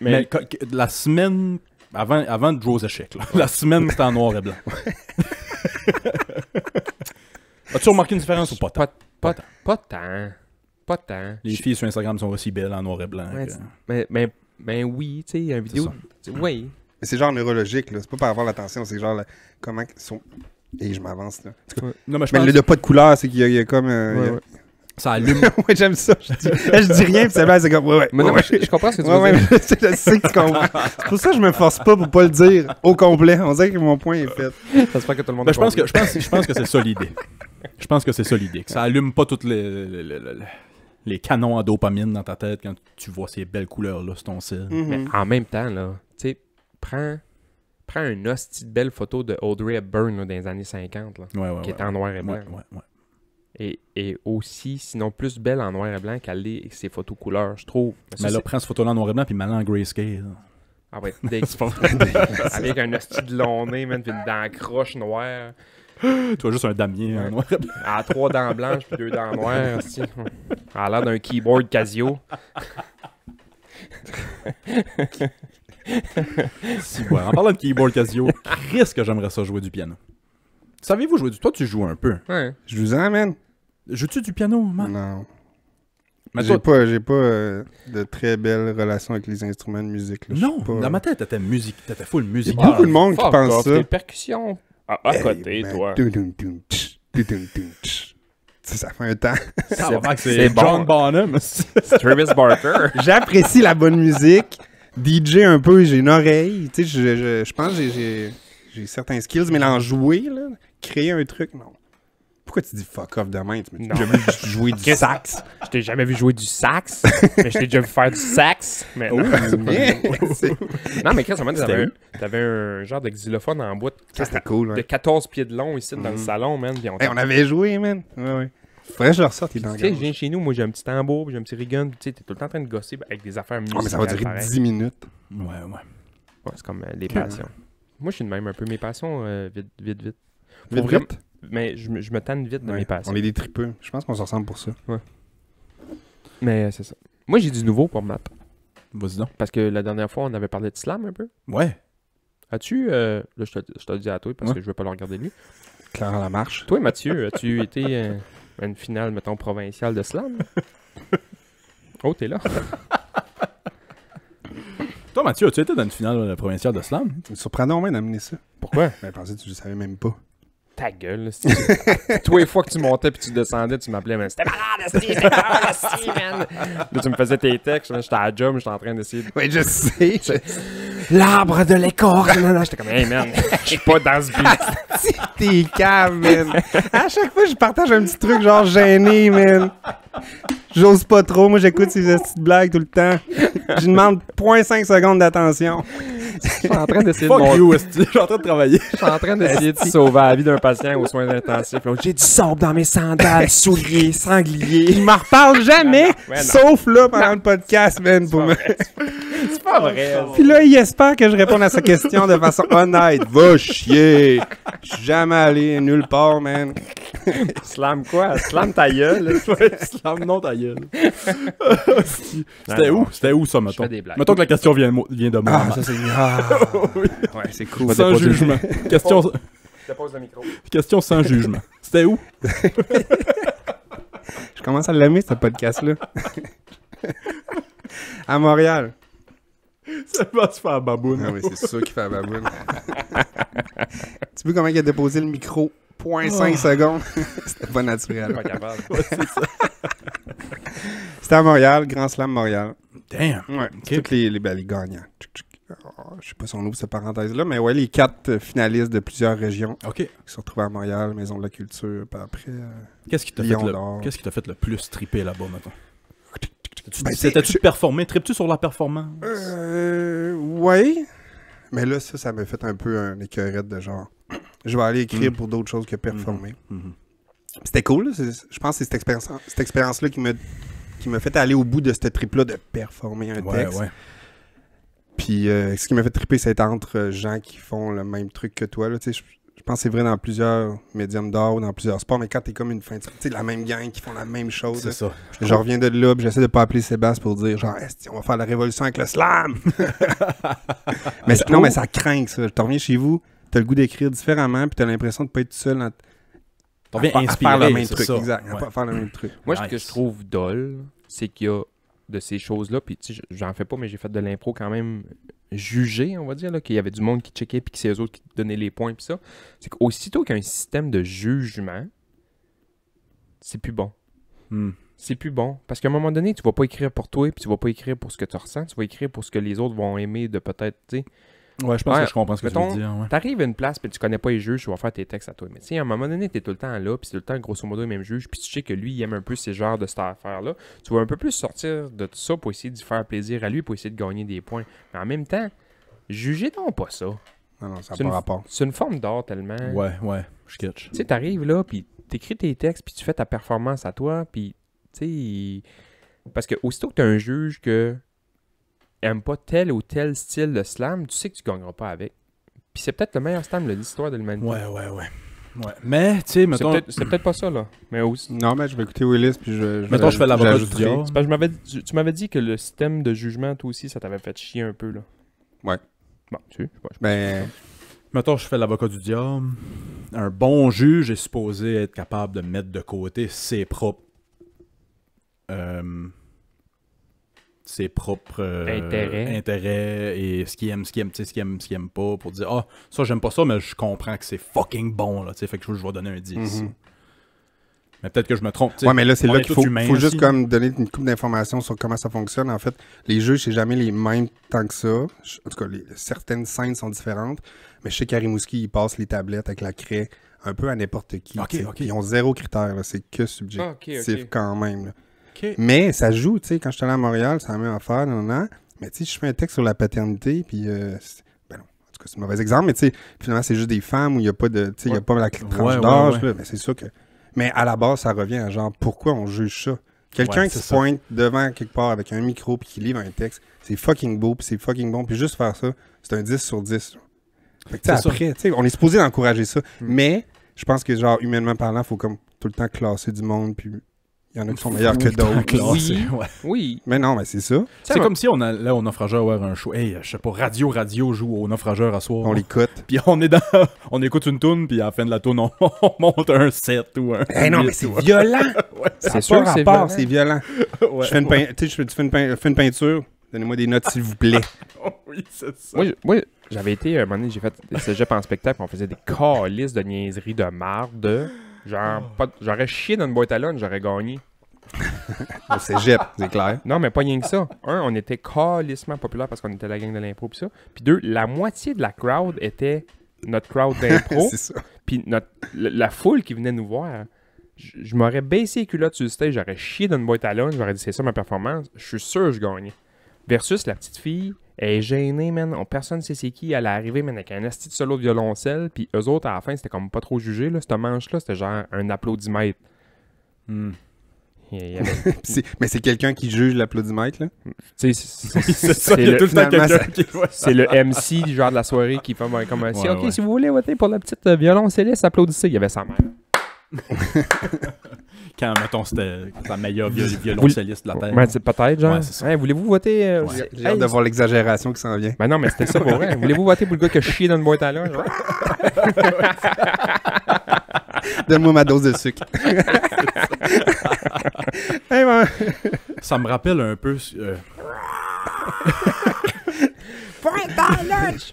Mais, la semaine avant, avant de jouer aux échecs, là. la semaine, c'était en noir et blanc. As-tu remarqué une différence ou pas tant? Pas, tant. Pas tant. Les filles sur Instagram sont aussi belles en noir et blanc. mais, mais ben oui, tu sais, un vidéo. Oui. Mais c'est genre neurologique, là. C'est pas par avoir l'attention, c'est genre là, comment ils sont. Et je m'avance, là. Non, mais je mais ben, pense... le, pas de couleur, c'est qu'il y, a comme. Euh, ça allume. [LAUGHS] ouais, j'aime ça. Je dis, rien, puis c'est comme. Ouais, ouais. Mais non, je, comprends ce que tu veux dire. c'est pour ça que je me force pas pour pas le dire au complet. On dirait que mon point est fait. J'espère que tout le monde ben, je, pense que, je, pense, je pense que c'est ça Je pense que c'est ça Ça allume pas toutes les les canons à dopamine dans ta tête quand tu vois ces belles couleurs-là sur ton cil. Mhm. Mais en même temps, là, tu sais, prends, prends une hostie de belle photo de Audrey Hepburn dans les années 50, qui est en noir et blanc. Et, et, aussi, sinon plus belle en noir et blanc qu'elle est ses photos couleurs, je trouve. Mais, là, prends cette photo-là en noir et blanc puis mets en grayscale. Ah ouais, [LAUGHS] [LAUGHS] avec un hostie de long nez, même, puis une dent croche noire. [GASPS] tu vois juste un damier noir. À [LAUGHS] ah, trois dents blanches puis deux dents noires aussi. [LAUGHS] À ah, l'air d'un keyboard Casio. [LAUGHS] si, ouais. En parlant de keyboard Casio, Chris que j'aimerais ça jouer du piano. Savez-vous jouer du... Toi, tu joues un peu. Je vous amène. Joues-tu du piano, man? Non. J'ai pas, j'ai pas euh, de très belles relations avec les instruments de musique. Non, dans ma tête, t'étais musique, t'étais full musique. Il y a beaucoup de ah, monde qui pense ça. C'est à, à côté, toi. Ça fait un temps. [LAUGHS] c'est John Bonham. [LAUGHS] Travis Barker. [LAUGHS] J'apprécie la bonne musique. DJ un peu, j'ai une oreille. Tu sais, je, je, pense que j'ai certains skills, mais l'en jouer, créer un truc, non. Pourquoi tu dis fuck off demain? Tu m'as jamais vu jouer du sax. Je t'ai jamais vu jouer du sax, mais je t'ai déjà vu faire du sax. [LAUGHS] Mais non, mais... non, mais Chris, à un t'avais, un genre de xylophone en boîte de, 14 hein. pieds de long ici dans le mm-hmm. salon, man. On, on, avait joué, man. Ouais, ouais. Faudrait que je le ressorte, Tu sais, je viens chez nous, moi j'ai un petit tambour, j'ai un petit rigon, tu sais, t'es tout le temps en train de gosser avec des affaires musicales. Ah, mais ça va durer 10 minutes. Ouais, ouais. ouais c'est comme euh, les passions. Moi, je suis de même un peu mes passions, euh, vite, vite, vite. Vite, vite? mais je, je me tanne vite de mes passions. On est des tripeux. Je pense qu'on se ressemble pour ça. Ouais. Mais euh, c'est ça. Moi, j'ai du nouveau pour Matt. Vas-y donc. Parce que la dernière fois, on avait parlé de slam un peu. Ouais. As-tu. Euh, là, je te, je le dis à toi parce que je veux pas le regarder lui. Claire la marche. Toi, Mathieu, as-tu [LAUGHS] été euh, à une finale, mettons, provinciale de slam [LAUGHS] Oh, t'es là. [LAUGHS] Toi, Mathieu, as-tu été dans une finale provinciale de slam surprenant, même, d'amener ça. Pourquoi ben, Je pensais que tu le savais même pas ta gueule. [LAUGHS] Toi, les fois que tu montais puis tu descendais, tu m'appelais, mais c'était malade, c'était malade, ah, man. Là, tu me faisais tes textes, j'étais à la job, j'étais en train d'essayer. De... Oui, je sais. L'arbre de l'écorce. j'étais comme, hey, man, je suis pas dans ce C'est ah, T'es calme, man. À chaque fois, je partage un petit truc, genre gêné, man. J'ose pas trop. Moi, j'écoute ces petites blagues tout le temps. Je demande 0.5 secondes d'attention. Je suis en train d'essayer de [LAUGHS] Je suis en train de travailler. Je suis en train d'essayer de sauver la vie d'un patient aux soins intensifs. J'ai du sable dans mes sandales, [LAUGHS] sourire, sanglier. Il m'en reparle jamais, sauf là pendant le podcast, man. Pour C'est pas vrai. Puis là, il espère que je réponde à sa question de façon honnête. Va chier. Je suis jamais allé nulle part, man. [LAUGHS] slam quoi? Slam ta gueule. slam non ta gueule. C'était où? C'était où ça, mettons? Mettons que la question vient, de moi. Ah, ça, c'est ah, ah. ouais, c'est cool. Sans jugement. Question. Oh. pose le micro. Question sans jugement. C'était où? [LAUGHS] Je commence à l'aimer, ce podcast-là. [LAUGHS] à Montréal. Ça va se faire baboune. Ah oui, c'est ça qui fait la baboune. [LAUGHS] tu veux comment il a déposé le micro 0.5 secondes? C'était pas naturel. ça. C'était à Montréal, Grand Slam Montréal. Damn. Ouais, Toutes les, les, gagnants. Ah, je sais pas si on ouvre cette parenthèse-là, mais ouais, les quatre finalistes de plusieurs régions qui se retrouvés à Montréal, Maison de la Culture, puis après. Euh, qu'est-ce qui t'a fait, le... qu'est-ce fait le plus triper là-bas, maintenant? C'était-tu performé? Tripes-tu sur la performance? Euh. Ouais. Mais là, ça, ça m'a fait un peu un écœurette de genre. [CLEARS THROAT] Je vais aller écrire mm. pour d'autres choses que performer. Mm-hmm. Mm-hmm. C'était cool. Je pense que c'est cette expérience-là qui m'a fait aller au bout de cette trip-là de performer un texte. Puis euh, ce qui m'a fait triper, c'est entre euh, gens qui font le même truc que toi. je, pense que c'est vrai dans plusieurs médiums d'art ou dans plusieurs sports, mais quand t'es comme une fin de la même gang qui font la même chose. C'est ça. Je, reviens de là, j'essaie de pas appeler Sébastien pour dire genre, on va faire la révolution avec le slam. [LAUGHS] mais non, mais ça craint ça. Je reviens chez vous, t'as le goût d'écrire différemment, puis t'as l'impression de pas être tout seul. à Faire le même truc, exact. Moi, ce que je trouve dole, c'est qu'il y a de ces choses-là. Puis, tu sais, j'en fais pas, mais j'ai fait de l'impro quand même jugé, on va dire, là, qu'il y avait du monde qui checkait, puis que c'est eux autres qui donnaient les points, puis ça. C'est qu'aussitôt qu'il y a un système de jugement, c'est plus bon. Hmm. C'est plus bon. Parce qu'à un moment donné, tu vas pas écrire pour toi, puis tu vas pas écrire pour ce que tu ressens, tu vas écrire pour ce que les autres vont aimer de peut-être, tu sais. Ouais, je pense que je comprends ce que tu veux dire. Ouais. T'arrives à une place puis tu connais pas les juges, tu vas faire tes textes à toi. Mais tu sais, à un moment donné, t'es tout le temps là, puis c'est tout le temps grosso modo le même juge, puis tu sais que lui, il aime un peu ces genres de cette affaire-là. Tu vas un peu plus sortir de tout ça pour essayer de faire plaisir à lui, pour essayer de gagner des points. Mais en même temps, jugez donc pas ça. Non, non, ça n'a pas rapport. C'est une forme d'art tellement. Ouais, ouais, je catch. Tu sais, t'arrives là, puis t'écris tes textes, puis tu fais ta performance à toi, puis tu sais. Parce que aussitôt que t'as un juge que aime pas tel ou tel style de slam, tu sais que tu gagneras pas avec. Puis c'est peut-être le meilleur slam de l'histoire de l'humanité. Ouais, ouais, ouais. Ouais. Mais, tu sais, mettons. C'est peut-être pas ça, là. Mais aussi. Non, mais je vais écouter Willis, puis je. mettons, je fais l'avocat du diable. Tu, tu m'avais dit que le système de jugement, toi aussi, ça t'avait fait chier un peu, là. Ouais. Bon, tu sais, je sais ben... Mettons, je fais l'avocat du diable. Un bon juge est supposé être capable de mettre de côté ses propres. Euh, ses propres euh, intérêts. et ce qu'il aime, ce qu'il aime, ce qu'il aime, ce qu'il aime pas pour dire Ah, oh, ça j'aime pas ça, mais je comprends que c'est fucking bon, là, fait que je, je vais donner un 10. Mhm. Mais peut-être que je me trompe. Ouais, mais là, c'est là qu'il faut, faut juste comme donner une coupe d'informations sur comment ça fonctionne. En fait, les jeux, c'est jamais les mêmes tant que ça. En tout cas, certaines scènes sont différentes. Mais chez Karimouski, qu'Arimouski, il passe les tablettes avec la craie un peu à n'importe qui. Ils ont zéro critère. C'est que subjectif ah, quand même. Mais ça joue, tu sais, quand je suis allé à Montréal, ça m'a affaire, non, non. Mais tu sais, je fais un texte sur la paternité, puis euh, ben en tout cas, c'est un mauvais exemple, mais tu sais, finalement, c'est juste des femmes où il n'y a pas de, tu sais, il n'y a pas la tranche d'âge, mais ben, c'est sûr que... Mais à la base, ça revient à genre, pourquoi on juge ça? Quelqu'un qui se pointe devant quelque part avec un micro puis qui livre un texte, c'est fucking beau, puis c'est fucking bon, puis juste faire ça, c'est un 10 sur 10. Fait que, après, on est supposé d'encourager ça, hmm. mais je pense que, genre, humainement parlant, faut comme tout le temps classer du monde, puis il y en a qui sont meilleurs que d'autres. [LAUGHS] Oui. oui. Mais non, mais c'est ça. C'est comme si on a, là, au naufrageur, un show. Hey, je sais pas, Radio Radio joue au naufrageur à soir. On l'écoute. Puis on est dans, [LAUGHS] on écoute une tune, puis à la fin de la tune, [LAUGHS] on, monte un set ou un. Hey, eh non, mais c'est violent. c'est sûr, c'est violent. C'est violent. je fais une, peinture. Donnez-moi des notes, s'il vous plaît. Oh oui, c'est ça. oui j'avais été, un moment donné, j'ai fait des cégeps en spectacle, on faisait des calices de niaiseries de marde. Ah. j'aurais chié dans une boîte à lunch, j'aurais gagné. [LAUGHS] C'est jet, c'est clair. Non, mais pas rien que ça. Un, on était calissement populaire parce qu'on était la gang de l'impro pis ça. Puis deux, la moitié de la crowd était notre crowd [LAUGHS] d'impro. C'est Puis notre, la, foule qui venait nous voir, je, m'aurais baissé les culottes sur le stage, j'aurais chié dans une boîte à lunch, j'aurais dit c'est ça ma performance, je suis sûr que je gagnais. Versus la petite fille elle est gênée, man. personne ne sait c'est qui. Elle est arrivée, avec un asti solo de violoncelle. Puis eux autres, à la fin, c'était comme pas trop jugé. Là. Cette manche-là, c'était genre un applaudimètre. Hmm. [LAUGHS] mais c'est quelqu'un qui juge l'applaudimètre, là? C'est le, tout le C'est le MC du genre de la soirée qui fait ben, comme un... OK, si vous voulez voter pour la petite euh, violoncelliste, applaudissez. Il y avait sa mère. [LAUGHS] quand, mettons, c'était la meilleure violoncelliste de la Terre. Ouais, peut-être, genre. Ouais, Voulez-vous voter. Euh, J'ai hâte de voir l'exagération qui s'en vient. Ben non, mais c'était ça pour vrai. [LAUGHS] Voulez-vous voter pour le gars que je dans une boîte à l'heure? [LAUGHS] Donne-moi ma dose de sucre. [LAUGHS] Ça me rappelle un peu. Euh... by lunch!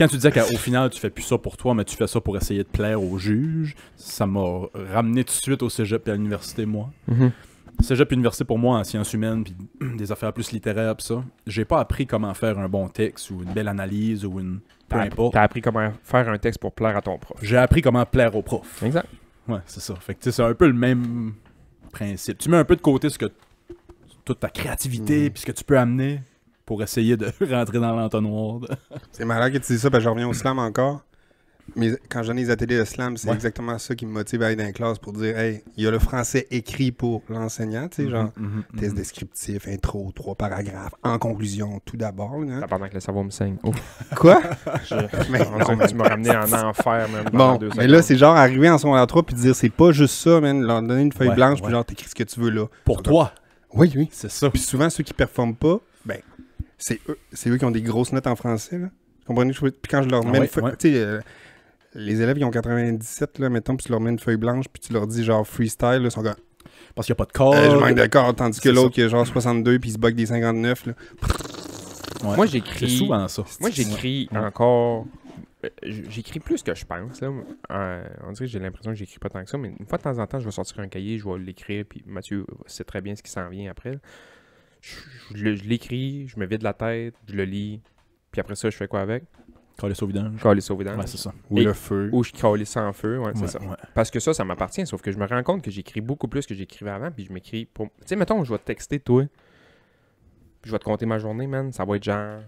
Quand tu disais qu'au final, tu fais plus ça pour toi, mais tu fais ça pour essayer de plaire au juge, ça m'a ramené tout de suite au cégep et à l'université, moi. Mm Cégep université pour moi en sciences humaines puis [CLEARS THROAT] des affaires plus littéraires pis ça. J'ai pas appris comment faire un bon texte ou une belle analyse ou une peu importe. T'as appris comment faire un texte pour plaire à ton prof. J'ai appris comment plaire au prof. Exact. Ouais, c'est ça. Fait que c'est un peu le même principe. Tu mets un peu de côté ce que toute ta créativité mm. puis ce que tu peux amener pour essayer de [LAUGHS] rentrer dans l'entonnoir. c'est malin que tu dis ça, parce que je reviens au slam encore. Mais quand j'en ai les ateliers de slam, c'est exactement ça qui me motive à aller dans la classe pour dire Hey, il y a le français écrit pour l'enseignant, tu sais, mhm, genre mhm, mhm. test descriptif, intro, trois paragraphes, en conclusion, tout d'abord. Pendant que le cerveau me saigne. Oh. [LAUGHS] Quoi [LAUGHS] mais Tu m'as ramené en enfer, même. Bon, mais là, c'est genre arriver en son 3 puis dire C'est pas juste ça, man. Leur donner une feuille blanche, puis genre, t'écris ce que tu veux là. Pour toi. Oui, oui. C'est ça. Puis souvent, ceux qui performent pas, c'est eux, qui ont des grosses notes en français. Là. Comprenez? Puis quand je leur ah mets une feuille. Euh, les élèves, ils ont 97, là, mettons, puis tu leur mets une feuille blanche, puis tu leur dis genre freestyle, ils sont comme. Parce qu'il n'y a pas de corps. Eh, je manque de tandis que l'autre qui est genre 62 puis il se bug des 59. Là. Moi, j'écris. souvent Moi, j'écris encore. Euh, j'écris plus que je pense. Euh, on dirait que j'ai l'impression que j'écris pas tant que ça, mais une fois de temps en temps, je vais sortir un cahier, je vais l'écrire, puis Mathieu sait très bien ce qui s'en vient après je, l'écris, je me vide la tête, je le lis, puis après ça, je fais quoi avec? Coller sur vidange. Coller sur vidange. c'est ça. Ou le feu. Ou je colle sans feu, ouais, c'est ça. Parce que ça, ça m'appartient, sauf que je me rends compte que j'écris beaucoup plus que j'écrivais avant, puis je m'écris pour... Tu sais, mettons, je vais te texter, toi, puis je vais te compter ma journée, man, ça va être genre...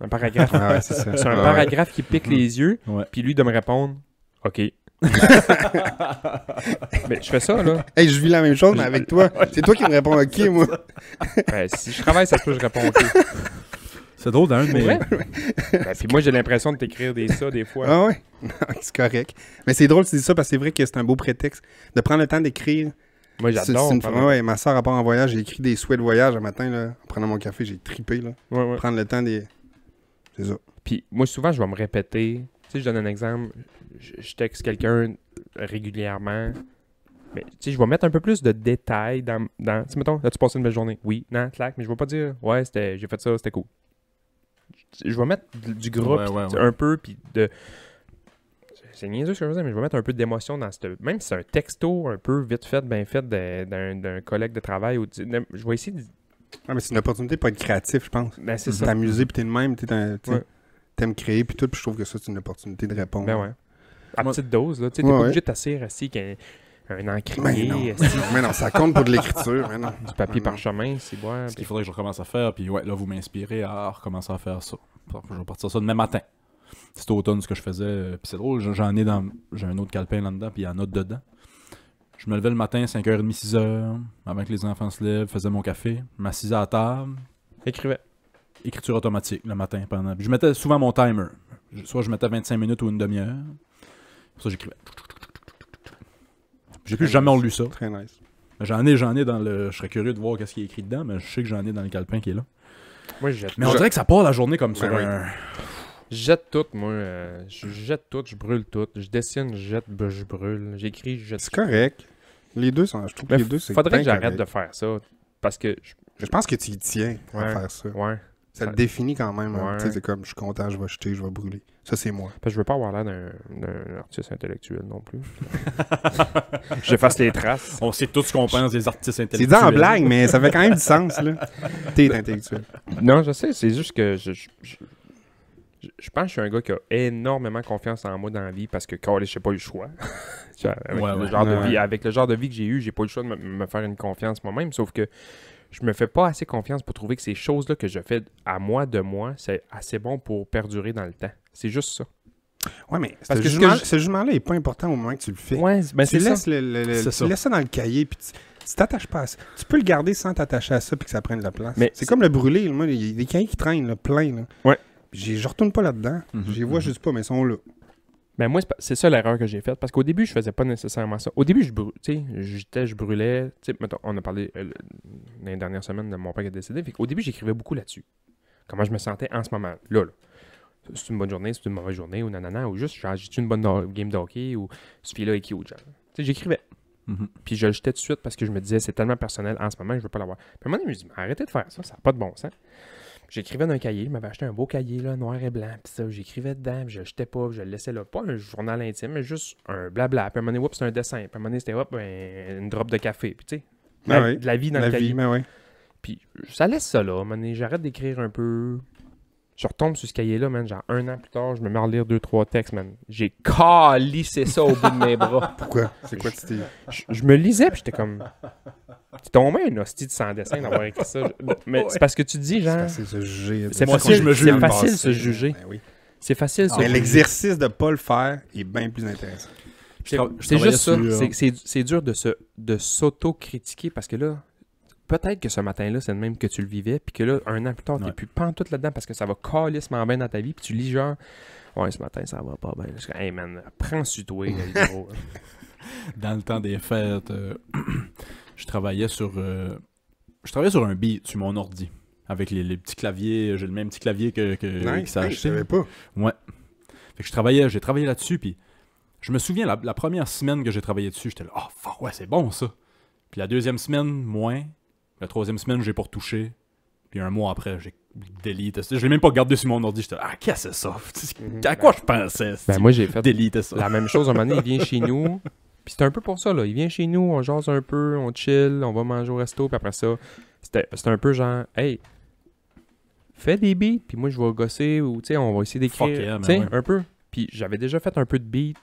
Un paragraphe. [LAUGHS] Ah ouais, c'est ça. un ah paragraphe qui pique les yeux, puis lui de me répondre, OK, [LAUGHS] mais je fais ça, là. Hey, je vis la même chose, mais avec toi. [LAUGHS] C'est toi qui me réponds OK, moi. [LAUGHS] Ben, si je travaille, ça se peut que je réponds OK. C'est drôle d'un, mais. Ben, puis moi, j'ai l'impression de t'écrire des ça des fois. Ah ouais? c'est correct. Mais c'est drôle tu dis ça parce que c'est vrai que c'est un beau prétexte de prendre le temps d'écrire. Moi, j'adore. ma soeur, à part en voyage, j'ai écrit des souhaits de voyage un matin, là, en prenant mon café, j'ai tripé. Là. Prendre le temps des. C'est ça. Puis moi, souvent, je vais me répéter. Tu sais, je donne un exemple je texte quelqu'un régulièrement. Mais, tu sais, je vais mettre un peu plus de détails dans. dans tu sais, mettons, as-tu passé une belle journée? Oui, non, clac, mais je vais pas dire, ouais, j'ai fait ça, c'était cool. Je vais mettre du groupe un peu, puis de. C'est niaiseux ce que je veux mais je vais mettre un peu d'émotion dans ce Même si c'est un texto un peu vite fait, bien fait d'un collègue de travail, ou je vais essayer de. Ah, mais c'est une opportunité pas être créatif, je pense. Ben, c'est ça. T'amuser, puis t'es le même, T'aimes créer, puis tout, puis je trouve que ça, c'est une opportunité de répondre. Ben ouais à petite dose. Tu n'es pas obligé de t'asseoir assis qu'un un encrier. Mais, [LAUGHS] mais non. ça compte pour de l'écriture. Du papier parchemin, c'est bon. Ce qu'il ben. faudrait que je recommence à faire, puis ouais, là, vous m'inspirez à recommencer à faire ça. Je vais partir ça demain matin. c'est automne, ce que je faisais, euh, puis c'est drôle, j'en ai dans. J'ai un autre calepin là-dedans, puis il y en a dedans. Je me levais le matin, 5h30, 6h, avant que les enfants se lèvent, faisais mon café, m'assisais à la table. Écrivais. Écriture automatique le matin pendant. je mettais souvent mon timer. Soit je mettais 25 minutes ou une demi-heure ça, j'écrivais. J'ai plus jamais lu ça. Très nice. J'en ai, j'en ai dans le. Je serais curieux de voir qu'est-ce qui est écrit dedans, mais je sais que j'en ai dans le calepin qui est là. Moi, je jette mais on dirait que ça part la journée comme ben ça. jette tout, moi. Euh, je jette tout, je brûle tout. Je dessine, je jette, ben, je brûle. J'écris, je jette. C'est correct. Les deux, sont, je trouve les deux, c'est Faudrait que j'arrête de faire ça. Parce que. Je, pense que tu y tiens à faire ça. Ouais. Ça te définit quand même. Hein. C'est comme je suis content, je vais chuter, je vais brûler. Ça, c'est moi. Parce que je veux pas avoir l'air d'un artiste intellectuel non plus. [LAUGHS] je les traces. On sait tout ce qu'on pense des artistes intellectuels. C'est dans en blague, mais ça fait quand même du sens. [LAUGHS] T'es intellectuel. Non, je sais. C'est juste que je, je, pense que je suis un gars qui a énormément confiance en moi dans la vie parce que, quand n'ai pas eu le choix. [LAUGHS] avec, le Genre de vie, avec le genre de vie que j'ai eu, j'ai pas eu le choix de me, me faire une confiance moi-même. Sauf que je me fais pas assez confiance pour trouver que ces choses-là que je fais à moi de moi, c'est assez bon pour perdurer dans le temps. C'est juste ça. Oui, mais Parce que jugement, ce jugement-là n'est pas important au moment que tu le fais. Ouais, mais ben, tu, ça. ça dans le cahier, puis tu, ne t'attaches pas à ça. Tu peux le garder sans t'attacher à ça puis que ça prenne de la place. Mais c'est comme le brûler. Moi, il y a des cahiers qui traînent, plein. Là. Ouais. Je retourne pas là-dedans. Je mhm. Je les vois mhm. juste pas, mais ils sont là. Ben, moi, c'est ça l'erreur que j'ai faite. Parce qu'au début, je faisais pas nécessairement ça. Au début, je brûlais. je brûlais. on a parlé euh, les dernières semaines de mon père qui est décédé. Au début, j'écrivais beaucoup là-dessus. Comment je me sentais en ce moment, là. C'est une bonne journée, c'est une mauvaise journée, ou nanana, ou juste j'ai une bonne game de hockey, ou ce là est cute, J'écrivais. J'écrivais, mm-hmm. Puis je le jetais tout de suite parce que je me disais, c'est tellement personnel en ce moment, je veux pas l'avoir. Puis à un moment je me dis, arrêtez de faire ça, ça n'a pas de bon sens. J'écrivais dans un cahier, je m'avais acheté un beau cahier là, noir et blanc, puis ça, j'écrivais dedans, puis je jetais pas, je le laissais là. Pas un journal intime, mais juste un blabla. Puis à un moment donné, c'est un dessin. Puis à un moment donné, c'était ben, une drop de café. Puis tu sais, ben de la vie dans la le vie, cahier. Mais ben Puis ça laisse ça là. À un moment j'arrête d'écrire un peu. Je retombe sur ce cahier-là, Genre un an plus tard, je me mets à lire deux, trois textes, man. J'ai calissé ça au bout de mes bras. Pourquoi C'est quoi tu je, je me lisais, puis j'étais comme t'en mets un hostie de sans dessin d'avoir écrit ça. Mais c'est parce que tu dis, genre. C'est facile se juger. C'est facile, de se juger. C'est facile de se Mais l'exercice de ne pas le faire est bien plus intéressant. C'est juste ça. C'est dur de, s'auto-critiquer parce que là, peut-être que ce matin-là, c'est le même que tu le vivais, puis que là, un an plus tard, t'es n'es plus pantoute là-dedans parce que ça va calissement bien dans ta vie, puis tu lis genre, ouais, ce matin, ça va pas bien. Hey man, prends-tu toi, [LAUGHS] Dans le temps des fêtes, euh, [CLEARS THROAT] je travaillais sur euh, je travaillais sur un beat sur mon ordi avec les, petits claviers. J'ai le même petit clavier que, que je savais pas. Ouais. je travaillais, j'ai travaillé là-dessus, puis je me souviens la, première semaine que j'ai travaillé dessus, j'étais là, oh c'est bon ça. Puis la deuxième semaine, moins. La troisième semaine, j'ai pour toucher. Puis un mois après, j'ai délité Je l'ai même pas gardé sur mon ordi. J'étais là, ah, qu'est-ce que c'est ça? [LAUGHS] Mhm. À quoi je pensais? Ben, moi, j'ai fait ça. La même chose, un moment donné, il vient chez nous. [LAUGHS] Puis c'était un peu pour ça, là. Il vient chez nous, on jase un peu, on chill, on va manger au resto, puis après ça, c'était un peu genre, hey, fais des beats, puis moi je vais gosser, ou tu sais, on va essayer d'écrire. Ben tu sais, un peu. Puis j'avais déjà fait un peu de beats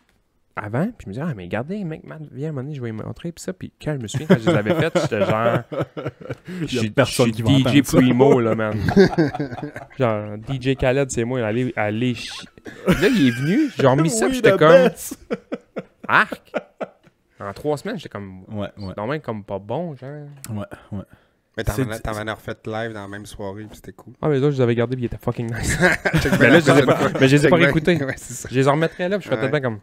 avant, puis je me disais, ah, mais regardez, mec, man viens à un je vais y montrer, puis ça, puis quand je me souviens, quand je les avais faites, j'étais genre. [LAUGHS] Je suis DJ Primo, là, man. [LAUGHS] genre, DJ Khaled, c'est moi, aller allez. Là, il est venu, j'ai remis [LAUGHS] ça, j'étais comme. Arc! [LAUGHS] en trois semaines, j'étais comme. Ouais, ouais. comme pas bon, genre. Ouais, ouais. Mais t'en as refait live dans la même soirée, puis c'était cool. Ah, mais là, je les avais gardés, puis ils étaient fucking nice. [LAUGHS] mais là, je les ai pas, mais je les ai pas réécoutés. je les remettrais là, puis je serais tellement comme.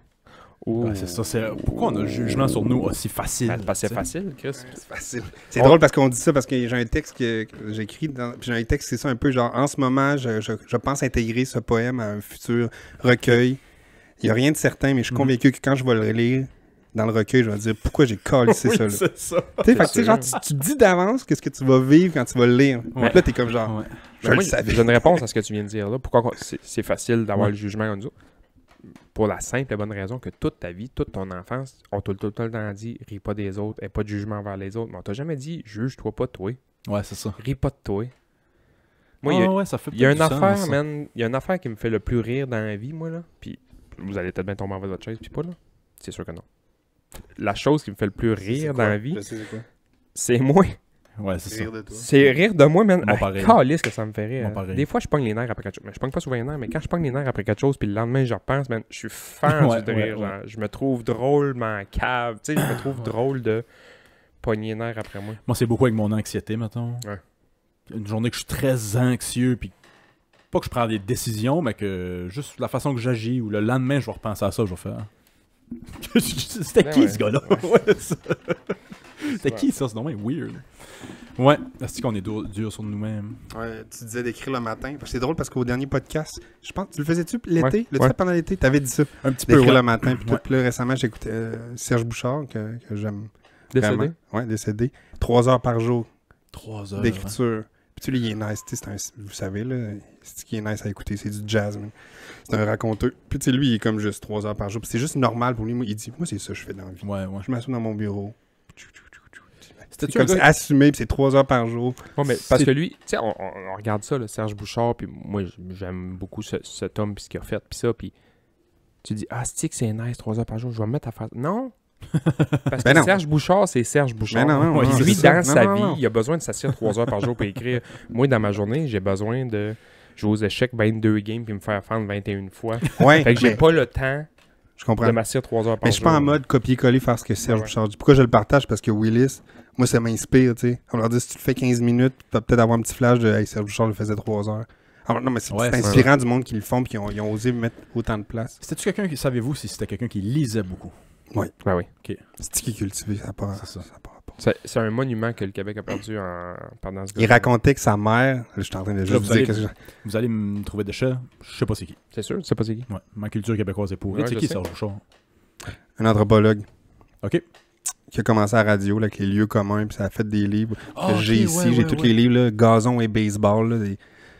Ouais, c'est ça, c'est... Pourquoi on a un jugement sur nous aussi facile? Ben, que c'est facile, Chris. C'est facile. C'est drôle parce qu'on dit ça parce que j'ai un texte que j'écris, dans... j'ai un texte, c'est ça un peu genre, en ce moment, je, je, pense intégrer ce poème à un futur recueil il n'y a rien de certain, mais je suis mm-hmm. convaincu que quand je vais le relire dans le recueil, je vais dire pourquoi j'ai collé [LAUGHS] c'est ça. C'est ça. genre, tu, dis d'avance qu'est-ce que tu vas vivre quand tu vas le lire. Ouais. là, t'es comme genre, ouais. je ben J'ai une réponse à ce que tu viens de dire là. Pourquoi c'est facile d'avoir le jugement comme ça pour la simple et bonne raison que toute ta vie, toute ton enfance, on t'a tout le temps dit ris pas des autres, et pas de jugement envers les autres, mais on t'a jamais dit juge-toi pas toi. Ouais, c'est ça. Ris pas de toi. Moi, ah il y a, une affaire, il y a une affaire qui me fait le plus rire dans la vie, moi là. Puis vous allez peut-être bien tomber en bas de votre chaise, puis pas là. C'est sûr que non. La chose qui me fait le plus rire dans la vie, c'est moi. Ouais, c'est ça. C'est rire de moi, man. Mon ah, que ça me fait rire. Hein. Des fois, je pogne les nerfs après quelque chose. Mais je pogne pas souvent les nerfs, mais quand je pogne les nerfs après quelque chose, puis le lendemain, je repense, man, je suis fan de rire. je me trouve drôlement cave. Tu sais, je me trouve [COUGHS] drôle de pogner les nerfs après moi. Moi, c'est beaucoup avec mon anxiété, mettons. Une journée que je suis très anxieux, puis que je prends des décisions, mais que juste la façon que j'agis ou le lendemain, je vais repenser à ça, je vais faire. [LAUGHS] C'était ben qui ce gars-là [LAUGHS] C'était qui ça C'est normal, weird. Ouais, c'est qu'on est dur, sur nous-mêmes. Ouais, tu disais d'écrire le matin. C'est drôle parce qu'au dernier podcast, je pense, tu le faisais-tu l'été Le ouais. pendant l'été, t'avais dit ça. Un petit peu. D'écrire le matin. Puis, tout, récemment, j'écoutais euh, Serge Bouchard, que, j'aime. Décédé Ouais, décédé. Trois heures par jour. Trois heures. D'écriture. Puis tu lui, il est nice. Un, vous savez, là, ce qui est nice à écouter, c'est du jazz, C'est un raconteur. Puis tu sais, lui, il est comme juste trois heures par jour. Puis c'est juste normal pour lui. Moi, il dit, moi, c'est ça que je fais dans la vie. Ouais, ouais. Je m'assois dans mon bureau. C'est comme c'est assumé, puis c'est trois heures par jour. parce que lui, tu sais, on, regarde ça, le Serge Bouchard, puis moi, j'aime beaucoup ce, tome, homme, puis ce qu'il a fait, puis ça, puis tu dis, ah, c'est c'est nice, trois heures par jour, je vais me mettre à faire. Non! [LAUGHS] Parce ben que Serge Bouchard, c'est Serge Bouchard. Ben non, non, lui, dans sa vie, il a besoin de s'asseoir trois heures par jour pour écrire. Moi, dans ma journée, j'ai besoin de. J'ose échec 22 games puis me faire fendre 21 fois. Ouais, fait que j'ai pas le temps je comprends. de m'asseoir 3 heures par mais jour. Mais je suis pas en mode copier-coller faire ce que Serge Bouchard dit. Pourquoi je le partage Parce que Willis, moi, ça m'inspire. tu sais. On leur dit si tu le fais 15 minutes, tu vas peut-être avoir un petit flash de Serge Bouchard le faisait 3 heures. Alors, non, mais c'est inspirant du monde qui le font et qui ont, osé mettre autant de place. C'était-tu quelqu'un qui, savez-vous si c'était quelqu'un qui lisait beaucoup Oui. Ouais, oui. ok. C'est qui cultivé, ça part. ça. ça part. C'est un monument que le Québec a perdu en, pendant ce Il racontait que sa mère, je suis en train de juste vous, dire allez, vous allez me trouver de chats, je sais pas c'est qui. C'est sûr, c'est pas c'est qui. ma culture québécoise est pourrie. c'est qui Serge Un anthropologue. OK. Qui a commencé à la radio là, avec les lieux communs, puis ça a fait des livres. Ah, j'ai ici, j'ai tous les livres, là, gazon et baseball,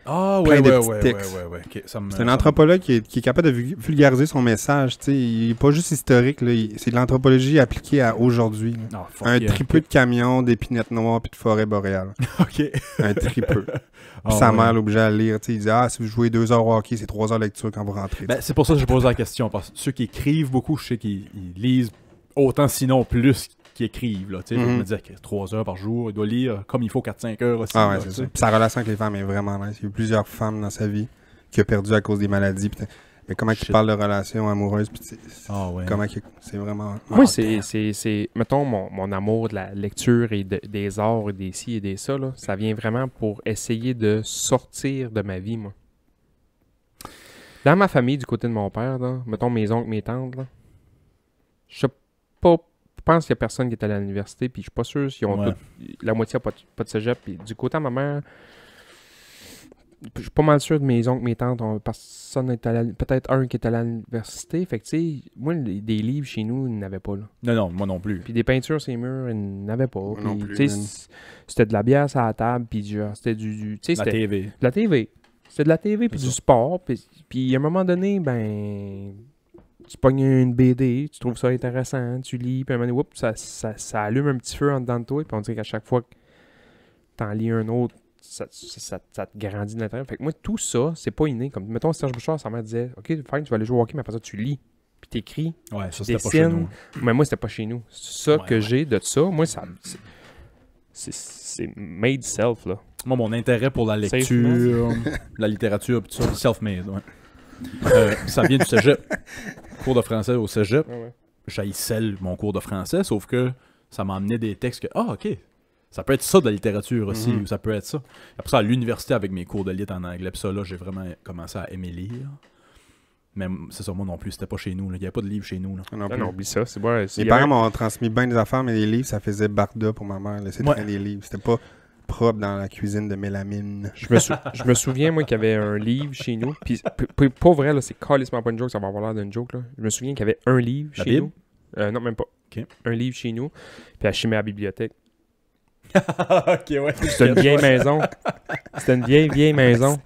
ah, ouais, ouais, ouais, c'est un anthropologue qui est, capable de vulgariser son message. T'sais. Il n'est pas juste historique, c'est de l'anthropologie appliquée à aujourd'hui. Ah, un yeah. de camions, d'épinettes noires puis de forêt boréale. [LAUGHS] Un tripeux. [LAUGHS] Ah, sa mère l'oblige à lire. T'sais, il dit Ah, si vous jouez deux heures au hockey, c'est trois heures lecture quand vous rentrez. Ben, c'est pour ça que je pose la question. Parce que ceux qui écrivent beaucoup, je sais qu'ils lisent autant sinon plus qui écrivent. Là, tu sais. Je mhm. me disais que 3 heures par jour, il doit lire euh, comme il faut 4-5 heures aussi. Ah ouais, c'est ça. Sa relation avec les femmes est vraiment nice. Il y a eu plusieurs femmes dans sa vie qui a perdu à cause des maladies. Mais comment il parle de relation amoureuse ah comment c'est vraiment. Moi, c'est, mettons, mon, amour de la lecture et des arts et des ci et des ça, là, ça vient vraiment pour essayer de sortir de ma vie, moi. Dans ma famille, du côté de mon père, là, mettons mes oncles, mes tantes, là, je sais pas je pense qu'il n'y a personne qui est allé à l'université, puis je suis pas sûr s'ils ont la moitié n'a pas, de cégep. Puis du côté de ma mère, je suis pas mal sûr de mes oncles, mes tantes, personne peut-être un qui est allé à l'université. Fait tu sais, moi, des livres chez nous, ils n'avaient pas. Non, non, moi non plus. Puis des peintures sur les murs, ils n'avaient pas. Puis, c'était de la bière à la table, puis du, c'était du, la TV. De la TV. C'était de la TV, puis du sport. Puis, puis à un moment donné, ben tu pognes une BD, tu trouves ça intéressant, tu lis, puis un moment, donné, ça, ça, ça, allume un petit feu en dedans de toi, puis on dirait qu'à chaque fois que en lis un autre, ça, ça, te grandit de l'intérêt. Fait que moi, tout ça, c'est pas inné. Comme, mettons, Serge Bouchard, sa mère disait, OK, fine, tu vas aller jouer au hockey, mais après ça, tu lis, puis t'écris, ouais, ça, dessines. Pas chez nous. Mais moi, c'était pas chez nous. Ça que j'ai de ça, moi, ça... C'est made self, là. Moi, mon intérêt pour la lecture, la littérature, tout ça, self-made, ouais. Euh, ça vient du sujet... [LAUGHS] cours de français au cégep, J'ai ah j'haïssais mon cours de français, sauf que ça m'a amené des textes que, ah, ok, ça peut être ça de la littérature aussi, ou mhm. ça peut être ça. Après ça, à l'université, avec mes cours de lit en anglais, pis ça, là, j'ai vraiment commencé à aimer lire. Mais c'est ça, moi non plus, c'était pas chez nous. Il n'y avait pas de livres chez nous. Là. Ah non, ah non, oublie ça. Mes parents m'ont transmis bien des affaires, mais les livres, ça faisait barda pour ma mère. laisser ouais. des livres. C'était pas propre dans la cuisine de mélamine. Je me, souviens, moi, qu'il y avait un livre chez nous. Puis, pour vrai, là, c'est carrément pas une joke, ça va avoir l'air d'une joke. Là. Je me souviens qu'il y avait un livre chez nous. Euh, non, même pas. Un livre chez nous. Puis, acheté à la bibliothèque. [LAUGHS] ok, C'était une vieille maison. C'était une vieille, vieille [LAUGHS] maison.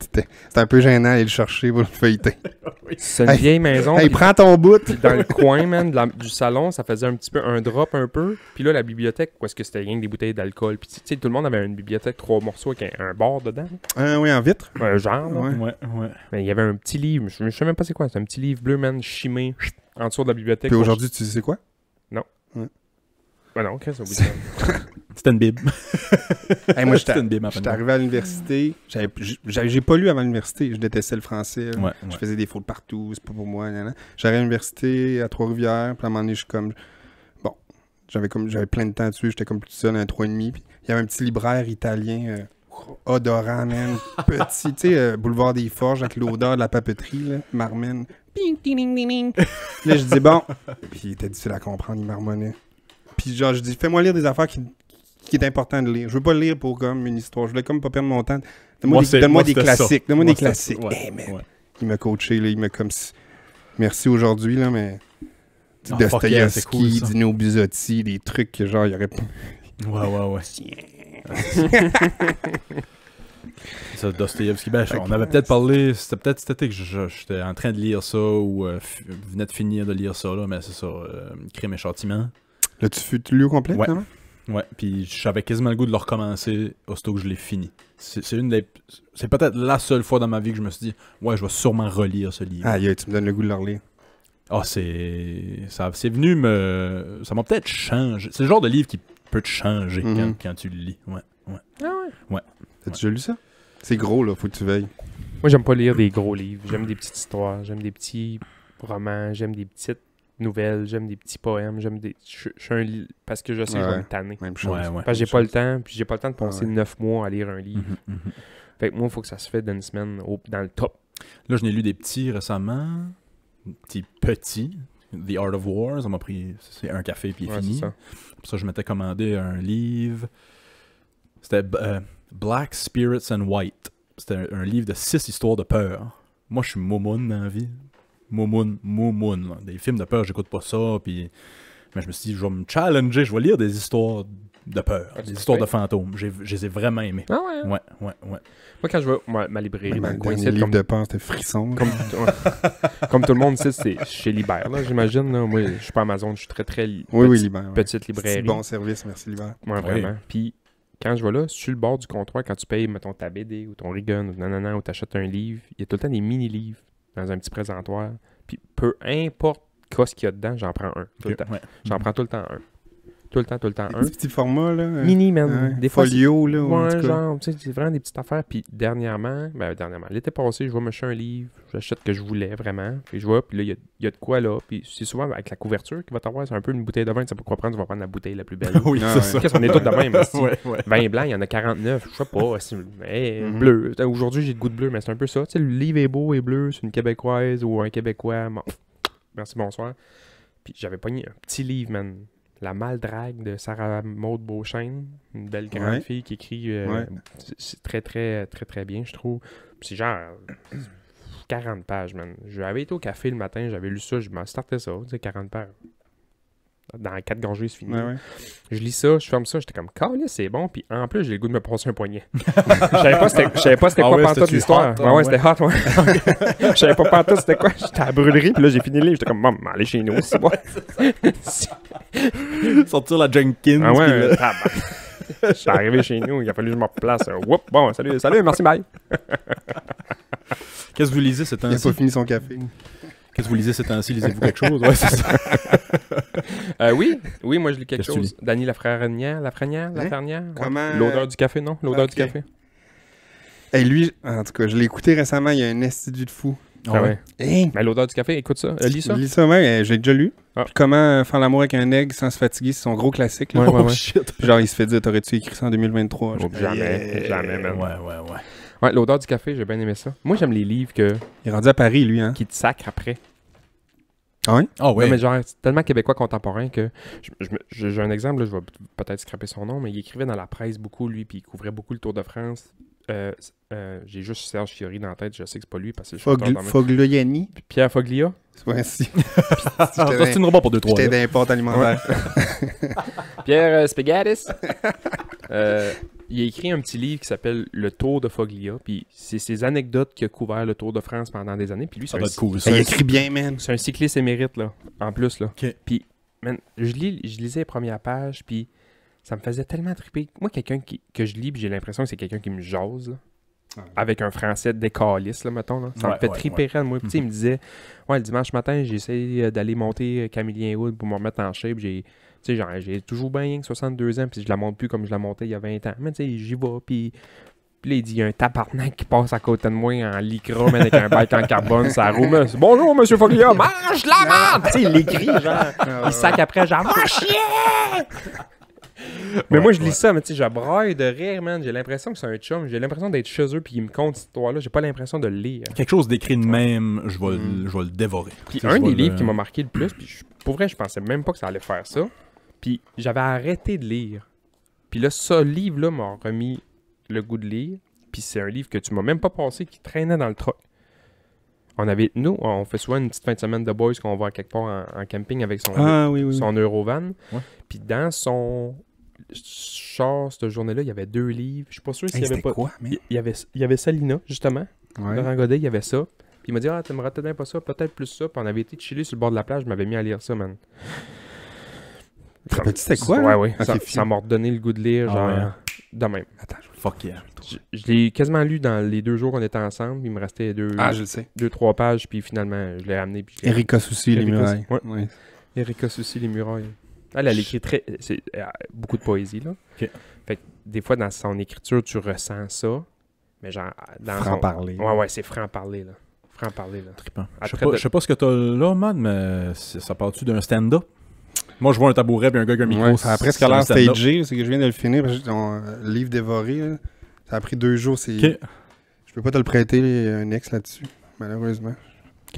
C'était un peu gênant d'aller le chercher pour le feuilleter. [LAUGHS] C'est une vieille maison. Hey, prends ton bout. Dans le coin, man, du salon, ça faisait un petit peu un drop un peu. Puis là, la bibliothèque, où est-ce que c'était rien que des bouteilles d'alcool. Puis tu sais, tout le monde avait une bibliothèque, trois morceaux avec un, bord dedans. oui, en vitre. Un genre. Ouais. ouais, Mais il y avait un petit livre. Je, ne sais même pas c'est quoi. C'est un petit livre bleu, man, chimé, en dessous de la bibliothèque. Puis aujourd'hui, tu sais quoi? Non. Ouais. Ben non, ça. C'était une bib. [LAUGHS] moi, j'étais arrivé à l'université. J'ai pas lu avant l'université. Je détestais le français. je faisais des fautes partout. C'est pas pour moi. J'arrivais à l'université à Trois-Rivières. Puis à un moment donné, je suis comme. Bon, j'avais comme j'avais plein de temps dessus. J'étais comme tout seul à 3,5. Puis il y avait un petit libraire italien. Euh, odorant, man. Petit, [LAUGHS] tu sais, euh, boulevard des Forges avec l'odeur de la papeterie, là, marmène. là, je dis bon. Puis il était difficile à comprendre, il marmonnait. Puis genre, je dis, fais-moi lire des affaires qui, qui est important de lire. Je veux pas lire pour comme une histoire. Je voulais comme pas perdre mon temps. Donne-moi des, classiques. Donne-moi des classiques. Eh, il m'a coaché, là, il m'a comme merci aujourd'hui, là, mais oh, Dino Bizotti, des trucs que genre, il y aurait pas. Ouais, ouais, ouais. [LAUGHS] ça, Dostoyevsky. Ben, on avait peut-être parlé, c'était peut-être cet que j'étais en train de lire ça ou euh, venais de finir de lire ça, là, mais c'est ça, euh, Crime et Châtiment. Là, tu fus lu au complet, Ouais, puis j'avais quasiment le goût de le recommencer aussitôt que je l'ai fini. C'est une des. C'est peut-être la seule fois dans ma vie que je me suis dit, ouais, je vais sûrement relire ce livre. Ah, tu me donnes le goût de le relire. Ah, oh, c'est. C'est venu me. Ça m'a peut-être changé. C'est le genre de livre qui peut te changer quand, mhm. tu le lis. Ouais. Ouais. Ah ouais. ouais. T'as déjà lu ça? C'est gros, là, faut que tu veilles. Moi, j'aime pas lire des gros livres. J'aime des petites histoires. J'aime des petits romans. J'aime des petites nouvelles, j'aime des petits poèmes, j'aime des. Je, suis Parce que je sais que je me tanner. parce que j'ai pas le temps, puis j'ai pas le temps de ah penser neuf mois à lire un livre. Mhm, mhm. Fait que moi, il faut que ça se fait d'une semaine au... dans le top. Là, je n'ai lu des petits récemment. Des petits. The Art of Wars, ça m'a pris c'est un café puis est fini. Ça. Pour ça, je m'étais commandé un livre. C'était euh, Black Spirits and White. C'était un, livre de six histoires de peur. Moi, je suis momoun dans la vie. Moumoun, Moumoun. Des films de peur, j'écoute pas ça. Puis... Mais je me suis dit, je vais me challenger, je vais lire des histoires de peur, ah, des histoires de fantômes. je les ai vraiment aimées. Ah hein? ouais? Ouais, ouais, Moi, quand je vois ma, librairie, livre comme... de frisson. Comme, tout le monde sait, c'est chez Libère, là, j'imagine. Moi, je suis pas Amazon, je suis très, très oui, petite, oui, Libère, petite librairie. bon service, merci Libère. vraiment. Puis, quand je vois là, sur le bord du comptoir, quand tu payes, mettons, ta BD ou ton Regan ou nanana, ou t'achètes un livre, il y a tout le temps des mini-livres dans un petit présentoir. Puis peu importe quoi ce qu'il y a dedans, j'en prends un. Tout le temps. J'en mhm. prends tout le temps un. Tout le temps, tout le temps. Des un. petits formats, là. Hein. Mini, man. des des folio, là. Ouais, genre, tu sais, c'est vraiment des petites affaires. Puis dernièrement, ben, dernièrement, l'été passé, je vois me un livre, j'achète que je voulais vraiment. Puis je vois, puis là, il y a, y a, de quoi, là. Puis c'est souvent avec la couverture qui va t'avoir, c'est un peu une bouteille de vin, tu sais pas quoi prendre, tu vas prendre la bouteille la plus belle. [LAUGHS] oui, c'est ah ouais. ça. on est tous de même. [LAUGHS] ouais, ouais. Vin blanc, il y en a 49, je sais pas. Mhm. Bleu. Aujourd'hui, j'ai de goût de bleu, mais c'est un peu ça. Tu sais, le livre est beau et bleu, c'est une Québécoise ou un Québécois. Merci, bonsoir. Puis j'avais pogné un petit livre, man. La Maldrague de Sarah Maud Beauchesne, une belle grande fille qui écrit euh, très, très, très, très bien, je trouve. C'est genre 40 pages, man. J'avais été au café le matin, j'avais lu ça, je m'en startais ça, 40 pages dans quatre gorgées, c'est fini. Je lis ça, je ferme ça, j'étais comme, calé, c'est bon. Puis en plus, j'ai le goût de me passer un poignet. [LAUGHS] je savais pas c'était ah quoi quoi pantoute l'histoire. Ouais ouais, c'était hot, ouais. [LAUGHS] Je savais pas pantoute c'était quoi. J'étais à la brûlerie, puis là, j'ai fini le livre. J'étais comme, maman, allez chez nous, c'est moi. [LAUGHS] Sortir la Jenkins. Ah ouais, Je suis arrivé chez nous, il a fallu que je me place. Whoop, bon, salut, salut, merci, bye. Qu'est-ce que vous lisez c'est un. Il n'a pas fini son café. Qu'est-ce que vous lisez ces temps-ci? Lisez-vous quelque chose? Ouais, c'est ça. [LAUGHS] Euh, oui, oui, moi je lis quelque chose. Dany Lafrenière, Lafrenière, Lafrenière. Hein? Comment. L'odeur du café, non? L'odeur du café. Et lui, en tout cas, je l'ai écouté récemment, il y a un institut de fou. Ah ouais. Ah hein? l'odeur du café, écoute ça, euh, lis ça. Lis ça, ouais, j'ai déjà lu. Ah. comment faire l'amour avec un aigle sans se fatiguer, c'est son gros classique. Oh shit. Genre, il se fait dire, t'aurais-tu écrit ça en 2023? jamais, jamais, Ouais, ouais, ouais. Ouais, l'odeur du café, j'ai bien aimé ça. Moi, j'aime les livres que, Il est rendu à Paris, lui, hein? qui te sacre après. Ah, ah oui? Non, mais genre, c'est tellement québécois contemporain que. J'ai un exemple, je vais peut-être scraper son nom, mais il écrivait dans la presse beaucoup, lui, puis il couvrait beaucoup le Tour de France. Euh, euh, j'ai juste Serge Fiori dans la tête, je sais que c'est pas lui parce que je Fogl Fogliani. Pierre Foglia. Ouais, si. [LAUGHS] c'est une robot pour deux, trois. C'était d'importe alimentaire. [LAUGHS] Pierre euh, [LAUGHS] il a écrit un petit livre qui s'appelle Le Tour de Foglia. Puis c'est ses anecdotes qui a couvert le Tour de France pendant des années. Puis lui, c'est un, ça. Il écrit bien, man. C'est un cycliste émérite, là, en plus. Là. Puis, man, je, lis, je lisais les premières pages, puis ça me faisait tellement triper. Moi, quelqu'un que je lis, j'ai l'impression que c'est quelqu'un qui me jase, ah. Avec un français décaliste, là, mettons. Ça me fait triper moi. tu il me disait Ouais, le dimanche matin, j'ai euh, d'aller monter Camillien Wood pour me remettre en shape. J'ai j'ai toujours bien 62 ans, puis je la monte plus comme je la montais il y a 20 ans. Mais tu sais, j'y vais, puis. il dit, il y a un tabarnak qui passe à côté de moi en lycra, avec un bike en carbone, ça roule. Bonjour, monsieur Foglia, mange la merde! tu sais, il l'écrit, genre. Ah il sac après, genre, ah, chier! mais moi, je lis ça, mais tu sais, je braille de rire, man. J'ai l'impression que c'est un chum. J'ai l'impression d'être chez eux, puis il me compte cette histoire-là. J'ai pas l'impression de le lire. Quelque chose d'écrit de même, mm. je vais, le dévorer. Puis un des livres qui m'a marqué le plus, puis pour vrai, je pensais même pas que ça allait faire ça. Puis j'avais arrêté de lire. Puis là, ce livre-là m'a remis le goût de lire. Puis c'est un livre que tu m'as même pas pensé qui traînait dans le truck. On avait, nous, on fait souvent une petite fin de semaine de boys qu'on va quelque part en, camping avec son, ah, son Eurovan. Puis dans son char, cette journée-là, il y avait deux livres. Je suis pas sûr s'il y avait pas. il, y avait, il y avait Salina, justement. Laurent il y avait ça. Puis il m'a dit Ah, t'aimerais peut-être pas ça, peut-être plus ça. Puis on avait été chillé sur le bord de la plage, je m'avais mis à lire ça, man. Ça petit, quoi? Ouais, ouais. ça- m'a redonné le goût de lire, ah genre, ouais, hein. de même. Attends, je- Fuck yeah. je, je l'ai quasiment lu dans les deux jours qu'on était ensemble. Il me restait deux, ah, je sais. deux trois pages, puis finalement, je l'ai ramené. Puis Erika Souci, les murailles. Ouais. Erika Souci, Les Murailles. Elle, a écrit très, c'est, euh, beaucoup de poésie. Là. Fait que des fois, dans son écriture, tu ressens ça. Mais genre, euh, dans Franc-parler. Ouais, ouais, c'est franc-parler. là. Franc-parler. Là. Je sais pas, sais pas ce que t'as là, man, mais ça part-tu d'un stand-up? Moi, je vois un tabouret et un gars a un micro. Ouais, ça a presque l'air stagé. C'est que je viens de le finir. Le euh, livre dévoré. Ça a pris deux jours. C'est... Je peux pas te le prêter, euh, un ex là-dessus, malheureusement.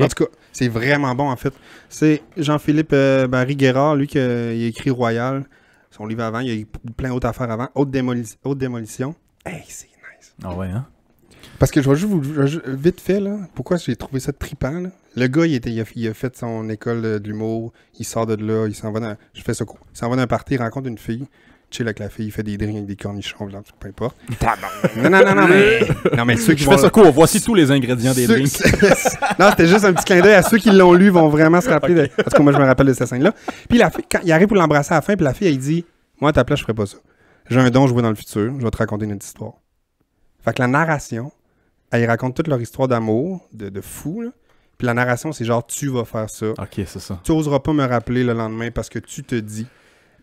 En tout cas, c'est vraiment bon en fait. C'est Jean-Philippe euh, Barry Guérard, lui qui a écrit Royal. Son livre avant, il y a eu plein d'autres affaires avant. Haute, démolition. Hey, c'est nice. Ah ouais, hein? Parce que je vais juste vite fait, là, pourquoi j'ai trouvé ça trippant, Le gars, il, était, il, a, fait son école d'humour, il sort de là, il s'en va dans. Je fais ce cours. Il s'en va d'un un party, il rencontre une fille, chill avec la fille, il fait des drinks, des cornichons, là, peu importe. [LAUGHS] non, non, non, non, Non, mais [LAUGHS] ceux qui Je fais ce cours voici tous les ingrédients des drinks. [LAUGHS] non, c'était juste un petit clin d'œil à ceux qui l'ont lu vont vraiment se rappeler. Parce que moi, je me rappelle de cette scène-là. Puis la fille, quand il arrive pour l'embrasser à la fin, puis la fille, elle dit Moi, à ta place, je ferais pas ça. J'ai un don, je vois dans le futur, je vais te raconter une autre histoire. Fait que la narration elle ah, racontent toute leur histoire d'amour, de, de fou. Puis la narration, c'est genre, tu vas faire ça. Ok, c'est ça. Tu oseras pas me rappeler le lendemain parce que tu te dis.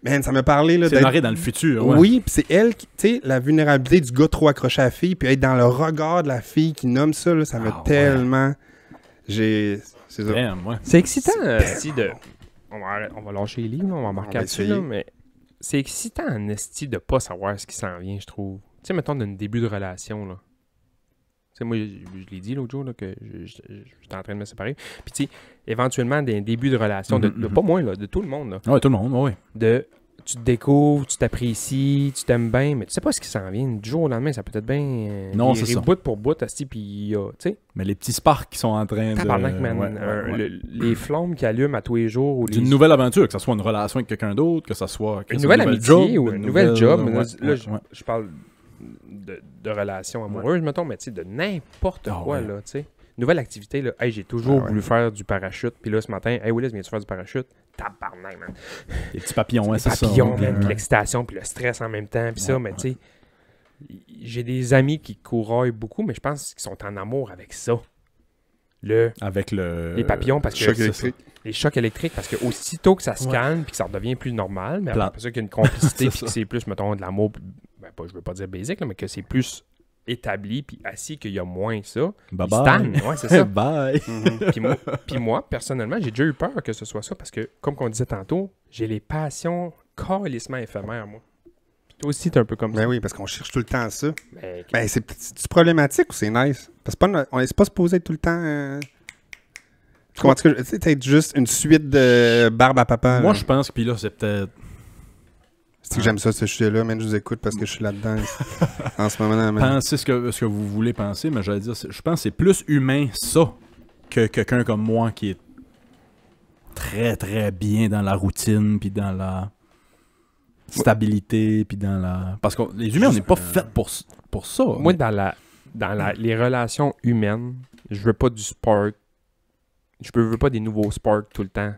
Man, ça me parlait. C'est narré dans le futur. Ouais. Oui, puis c'est elle, qui, tu sais, la vulnérabilité du gars trop accroché à la fille, puis être dans le regard de la fille qui nomme ça, là, ça m'a ah tellement. J'ai. C'est ça. C'est excitant. Euh, de... on, va... lâcher les livres, on va marquer mais c'est excitant en de pas savoir ce qui s'en vient, je trouve. Tu sais, mettons, d'un début de relation, là sais, moi, je, l'ai dit l'autre jour là, que j'étais en train de me séparer. Puis, tu sais, éventuellement, des débuts de relation, de, mm-hmm, pas mm-hmm. moins de tout le monde. Oui, tout le monde, oui. De tu te découvres, tu t'apprécies, tu t'aimes bien, mais tu sais pas ce qui s'en vient. Du jour au lendemain, ça peut être bien. Euh, non, c'est ça. bout pour bout, puis tu sais. Mais les petits sparks qui sont en train de. les flammes qui allument à tous les jours. Ou Une nouvelle aventure, que ce soit une relation avec quelqu'un d'autre, que ce soit. une, nouvelle amitié ou une, nouvelle, job. là, je parle de, relations amoureuses, mettons, mais de n'importe ah quoi, là, tu sais. Nouvelle activité, là. Hey, j'ai toujours ah voulu faire du parachute. Puis là, ce matin, hey, Willis, viens-tu faire du parachute? Tabarnak, man. Les [LAUGHS] petits papillons, hein, c'est ça. l'excitation, puis le stress en même temps, puis ça, mais tu sais, j'ai des amis qui couraillent beaucoup, mais je pense qu'ils sont en amour avec ça. Le, avec le les papillons parce que les chocs électriques parce que aussitôt que ça se calme puis que ça redevient plus normal mais après ça qu'il y a une complicité [LAUGHS] puis c'est plus mettons de l'amour je veux pas dire basic, mais que c'est plus établi puis assis qu'il y a moins ça. Bye Stan, ouais, c'est ça. [LAUGHS] Mhm. puis, moi, personnellement, j'ai déjà eu peur que ce soit ça parce que, comme on disait tantôt, j'ai les passions carrément éphémères, moi. toi aussi, t'es un peu comme ben oui, parce qu'on cherche tout le temps ça. Ben, ben c'est problématique ou c'est nice? Parce qu'on laisse pas se poser tout le temps. Euh, que Comment tu peut-être juste une suite de barbe à papa. Moi, je pense que, puis là, c'est peut-être c'est que j'aime ça, ce sujet-là, mais je vous écoute parce que je suis là-dedans [LAUGHS] en ce moment. Même. Pensez ce que, ce que vous voulez penser, mais j'allais dire, je pense que c'est plus humain ça que quelqu'un comme moi qui est très très bien dans la routine, puis dans la stabilité, puis dans la... Parce que les humains, on n'est pas fait pour, pour ça. Moi, dans, la, dans les relations humaines, je veux pas du spark. Je veux pas des nouveaux sparks tout le temps,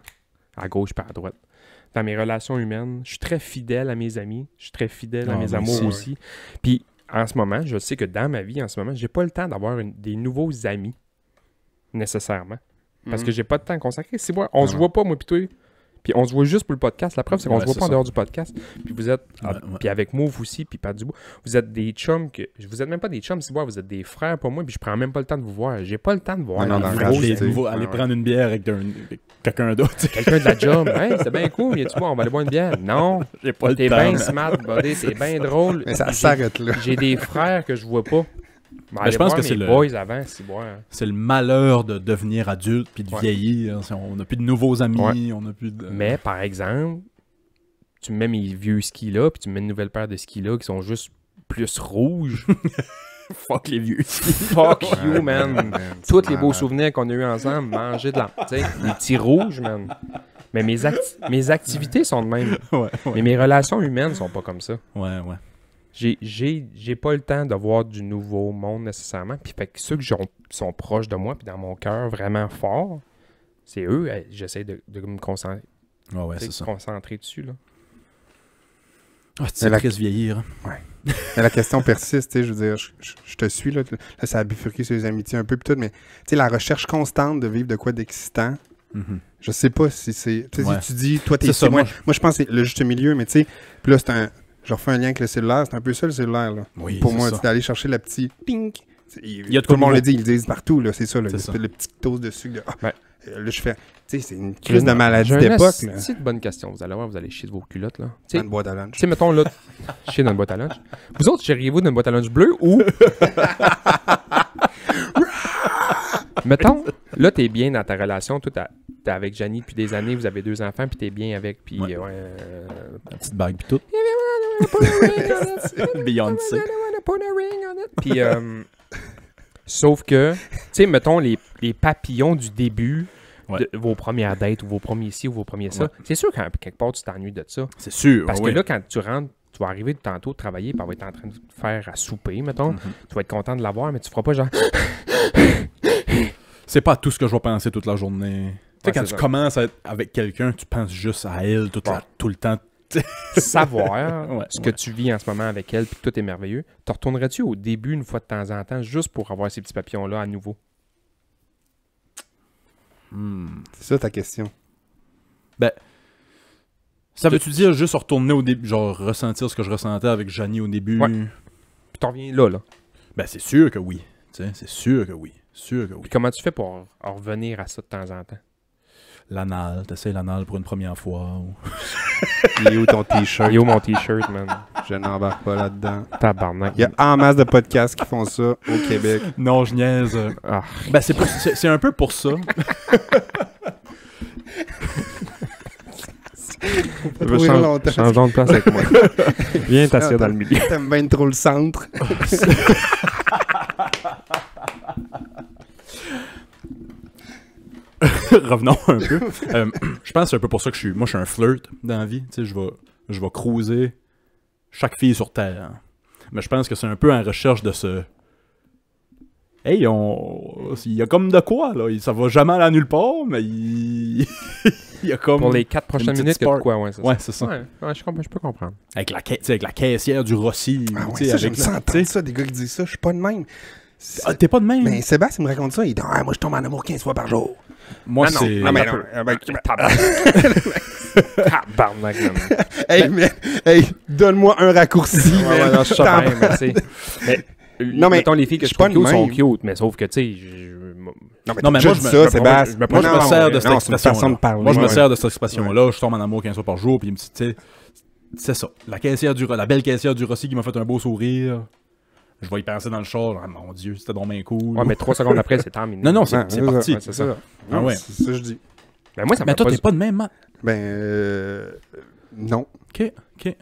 à gauche pas à droite dans mes relations humaines. Je suis très fidèle à mes amis. Je suis très fidèle à ah, mes amours aussi. Puis en ce moment, je sais que dans ma vie, en ce moment, j'ai pas le temps d'avoir des nouveaux amis nécessairement. Parce mhm. que j'ai pas de temps consacré. C'est moi, on se ah. voit pas, moi, puis toi. Puis on se voit juste pour le podcast. La preuve, c'est qu'on se voit pas en dehors du podcast. Puis vous êtes. Ah, puis avec vous aussi, puis du Dubois. Vous êtes des chums que. Vous êtes même pas des chums, si vous, vous êtes des frères pour moi, puis je prends même pas le temps de vous voir. J'ai pas le temps de voir. Non, non, non, allez prendre une bière avec, quelqu'un d'autre. Quelqu'un de la job. c'est bien cool. tu vois, on va aller boire une bière. Non. J'ai pas le temps. T'es bien smart, buddy. bien drôle. Mais ça s'arrête là. J'ai des frères que je vois pas. Ben, ben, je pense que c'est le. Hein. le malheur de devenir adulte puis de vieillir. Hein. On n'a plus de nouveaux amis, on Mais par exemple, tu mets mes vieux skis là, puis tu mets une nouvelle paire de skis là qui sont juste plus rouges. [LAUGHS] Fuck les vieux skis. Fuck you, man. Tous les beaux souvenirs qu'on a eu ensemble, manger de la. Tu les petits rouges, man. Mais mes, mes activités sont de même. Mais mes relations humaines sont pas comme ça. Ouais, ouais j'ai pas le temps de voir du nouveau monde nécessairement. Puis fait que ceux qui sont proches de moi, puis dans mon cœur vraiment fort, c'est eux, j'essaie de, me concentrer, ah concentrer dessus. Là. Ah, c'est la... vieillir. Hein. Ouais. [LAUGHS] mais la question persiste, je veux dire, je, te suis, là, là, ça a bifurqué sur les amitiés un peu, pis tout, mais la recherche constante de vivre de quoi d'excitant, mm-hmm. je sais pas si c'est... tu dis, toi, t'es... Moi, moi, je pense que c'est le juste milieu, mais tu sais, puis là, c'est un je refais un lien avec le cellulaire. C'est un peu ça le cellulaire. Là. Pour moi, c'est d'aller chercher la petite Pink. Il y tout le monde le dit, ils le disent partout. C'est ça, là, le, petit toast de sucre. là ah, euh, Là, je fais. Tu sais, c'est une crise de maladie d'époque. C'est une bonne question. Vous allez voir, vous allez chier de vos culottes. Là. dans une boîte à lunch. mettons là, [LAUGHS] chier dans une boîte à lunch. Vous autres, chériez-vous une boîte à lunch bleue ou. [LAUGHS] mettons, là, t'es bien dans ta relation. t'es avec Janie depuis des années, vous avez deux enfants, puis t'es bien avec, puis. Ouais. Euh, petite bague, puis tout. Eh ben euh, sauf que, tu sais, mettons les, papillons du début, de, vos premières dates ou vos premiers ci ou vos premiers ça, c'est sûr que quelque part tu t'ennuies de ça. C'est sûr. Parce que là, quand tu rentres, tu vas arriver de tantôt de travailler, et on va être en train de faire à souper, mettons. Mm-hmm. Tu vas être content de l'avoir, mais tu feras pas genre. [LAUGHS] c'est pas tout ce que je vais penser toute la journée. Tu quand tu commences avec quelqu'un, tu penses juste à elle tout le temps, [LAUGHS] savoir ce que tu vis en ce moment avec elle, puis tout est merveilleux, te retournerais-tu au début une fois de temps en temps juste pour avoir ces petits papillons-là à nouveau? Hmm. C'est ça ta question. Ben, ça veut-tu dire juste retourner au début, genre ressentir ce que je ressentais avec Janie au début? Puis t'en reviens là, là. Ben, c'est sûr que oui. C'est sûr que oui. Sûr que Puis comment tu fais pour revenir à ça de temps en temps? l'anal, t'essayes l'anal pour une première fois. [LAUGHS] Il est où ton t-shirt? Il est où mon t-shirt, man? Je n'en n'embarque pas là-dedans. Tabarnak. Il y a en masse de podcasts qui font ça au Québec. Non, je niaise. Ah. Ben, c'est, un peu pour ça. Je veux changer changeons de place avec moi. Viens t'asseoir dans le milieu. T'aimes bien trop le centre. [LAUGHS] [LAUGHS] revenons un peu. Euh, [CLEARS THROAT] je pense que c'est un peu pour ça que je suis. Moi, je suis un flirt dans la vie. Tu sais, je vais, je cruiser chaque fille sur Terre. Mais je pense que c'est un peu en recherche de ce. Hey, on... il y a comme de quoi, là. Ça va jamais aller à nulle part, mais il, [LAUGHS] y a comme. Pour les 4 prochaines minutes, il de quoi, ouais, c'est ça. Ouais, je, je, peux comprendre. Avec la, avec la caissière du Rossi. Ah ouais, ça, avec ça, ça, des gars qui disent ça, je suis pas de même. Ah, t'es pas de même. Mais Sébastien me raconte ça, il dit ah, moi je tombe en amour 15 fois par jour. Moi, c'est. Non, mais ah, non. Ah, tabarnak. [LAUGHS] [LAUGHS] Hey, mais, hey, donne-moi un raccourci. non, Mais, euh, non, mais. Mettons, les filles que je trouve sont cute, mais sauf que, tu sais. Non, mais, non, mais moi, je ça, Moi, je me sers de cette expression-là. Moi, je me sers de cette expression-là. Je tombe en amour 15 fois par jour, puis tu sais. C'est ça. La caissière du la belle caissière du Rossi qui m'a fait un beau sourire je vais y penser dans le char, ah, mon Dieu, c'était donc cool. Ouais, mais trois secondes après, c'est terminé. Non, non, c'est parti. c'est ça. Ah ouais. C'est ça que je dis. Ben moi, ça Mais toi, t'es pas de même. Ben, euh, non. Ok, ok.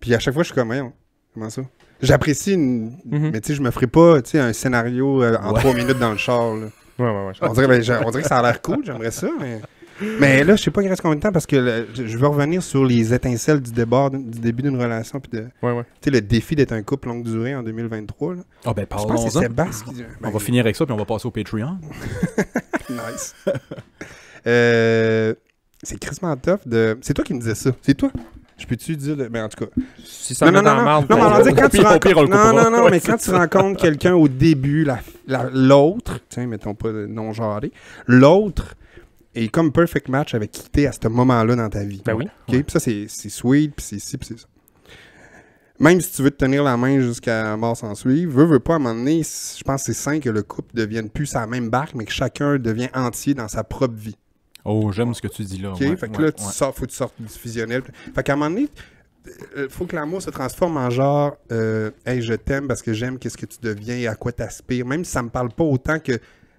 Puis à chaque fois, je suis comme, voyons, comment ça? J'apprécie, une... Mhm. mais tu sais, je me ferai pas tu sais, un scénario euh, en trois minutes dans le char. Ouais, ouais, ouais. Ben, on dirait que ça a l'air cool, j'aimerais ça, mais mais là, je sais pas, il reste combien de temps parce que je veux revenir sur les étincelles du, débord, du début d'une relation. Puis de, tu sais, le défi d'être un couple longue durée en 2023. Ah ben parlons On va finir avec ça, puis on va passer au Patreon. [LAUGHS] Nice. Euh, c'est Chris tough de. C'est toi qui me disais ça. C'est toi. Je peux-tu dire. mais ben, en tout cas. Si non, non, non, non, mais quand tu rencontres. Non, non, non, mais quand tu rencontres quelqu'un au début, l'autre, tiens, mettons pas non-genré, l'autre, et comme perfect match avec quitté à ce moment-là dans ta vie. Ben oui. Puis ça, c'est sweet, puis c'est ci, puis c'est ça. Même si tu veux te tenir la main jusqu'à mort sans suivre, veux, veux pas, à un moment donné, je pense que c'est sain que le couple devienne plus sa même barque, mais que chacun devient entier dans sa propre vie. Oh, j'aime ce que tu dis là. OK? fait que là, tu faut que tu sortes du fusionnel. Fait qu'à un moment donné, euh, faut que l'amour se transforme en genre euh, Hey, je t'aime parce que j'aime qu'est-ce que tu deviens et à quoi t'aspires. Même si ça me parle pas autant que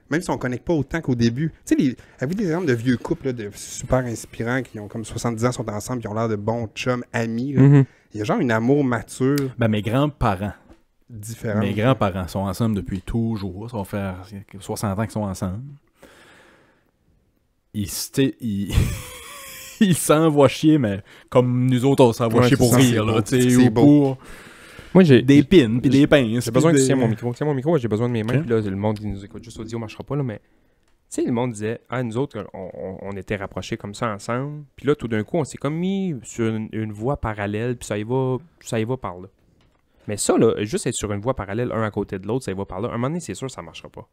même si on connecte pas autant qu'au début. Tu sais, avez-vous des exemples de vieux couples de super inspirants qui ont comme 70 ans, sont ensemble, qui ont l'air de bons chums, amis? Mhm. Il y a genre une amour mature. Ben, mes grands-parents. Différents. Mes grands-parents sont ensemble depuis toujours. Ça va faire 60 ans qu'ils sont ensemble. Ils, ils... [LAUGHS] ils s'envoient chier, mais comme nous autres, on s'envoie chier pour rire. C'est beau des pins puis des pinces. J'ai besoin de... mon micro. j'ai besoin de mes mains. Puis là, le monde nous écoute juste audio ne marchera pas, là, mais. Tu sais, le monde disait, ah, nous autres, on, était rapprochés comme ça ensemble. Puis là, tout d'un coup, on s'est comme mis sur une, voie parallèle, puis ça y va, ça y va par là. Mais ça, là, juste être sur une voie parallèle, un à côté de l'autre, ça y va par là. À un moment donné, c'est sûr, ça marchera pas.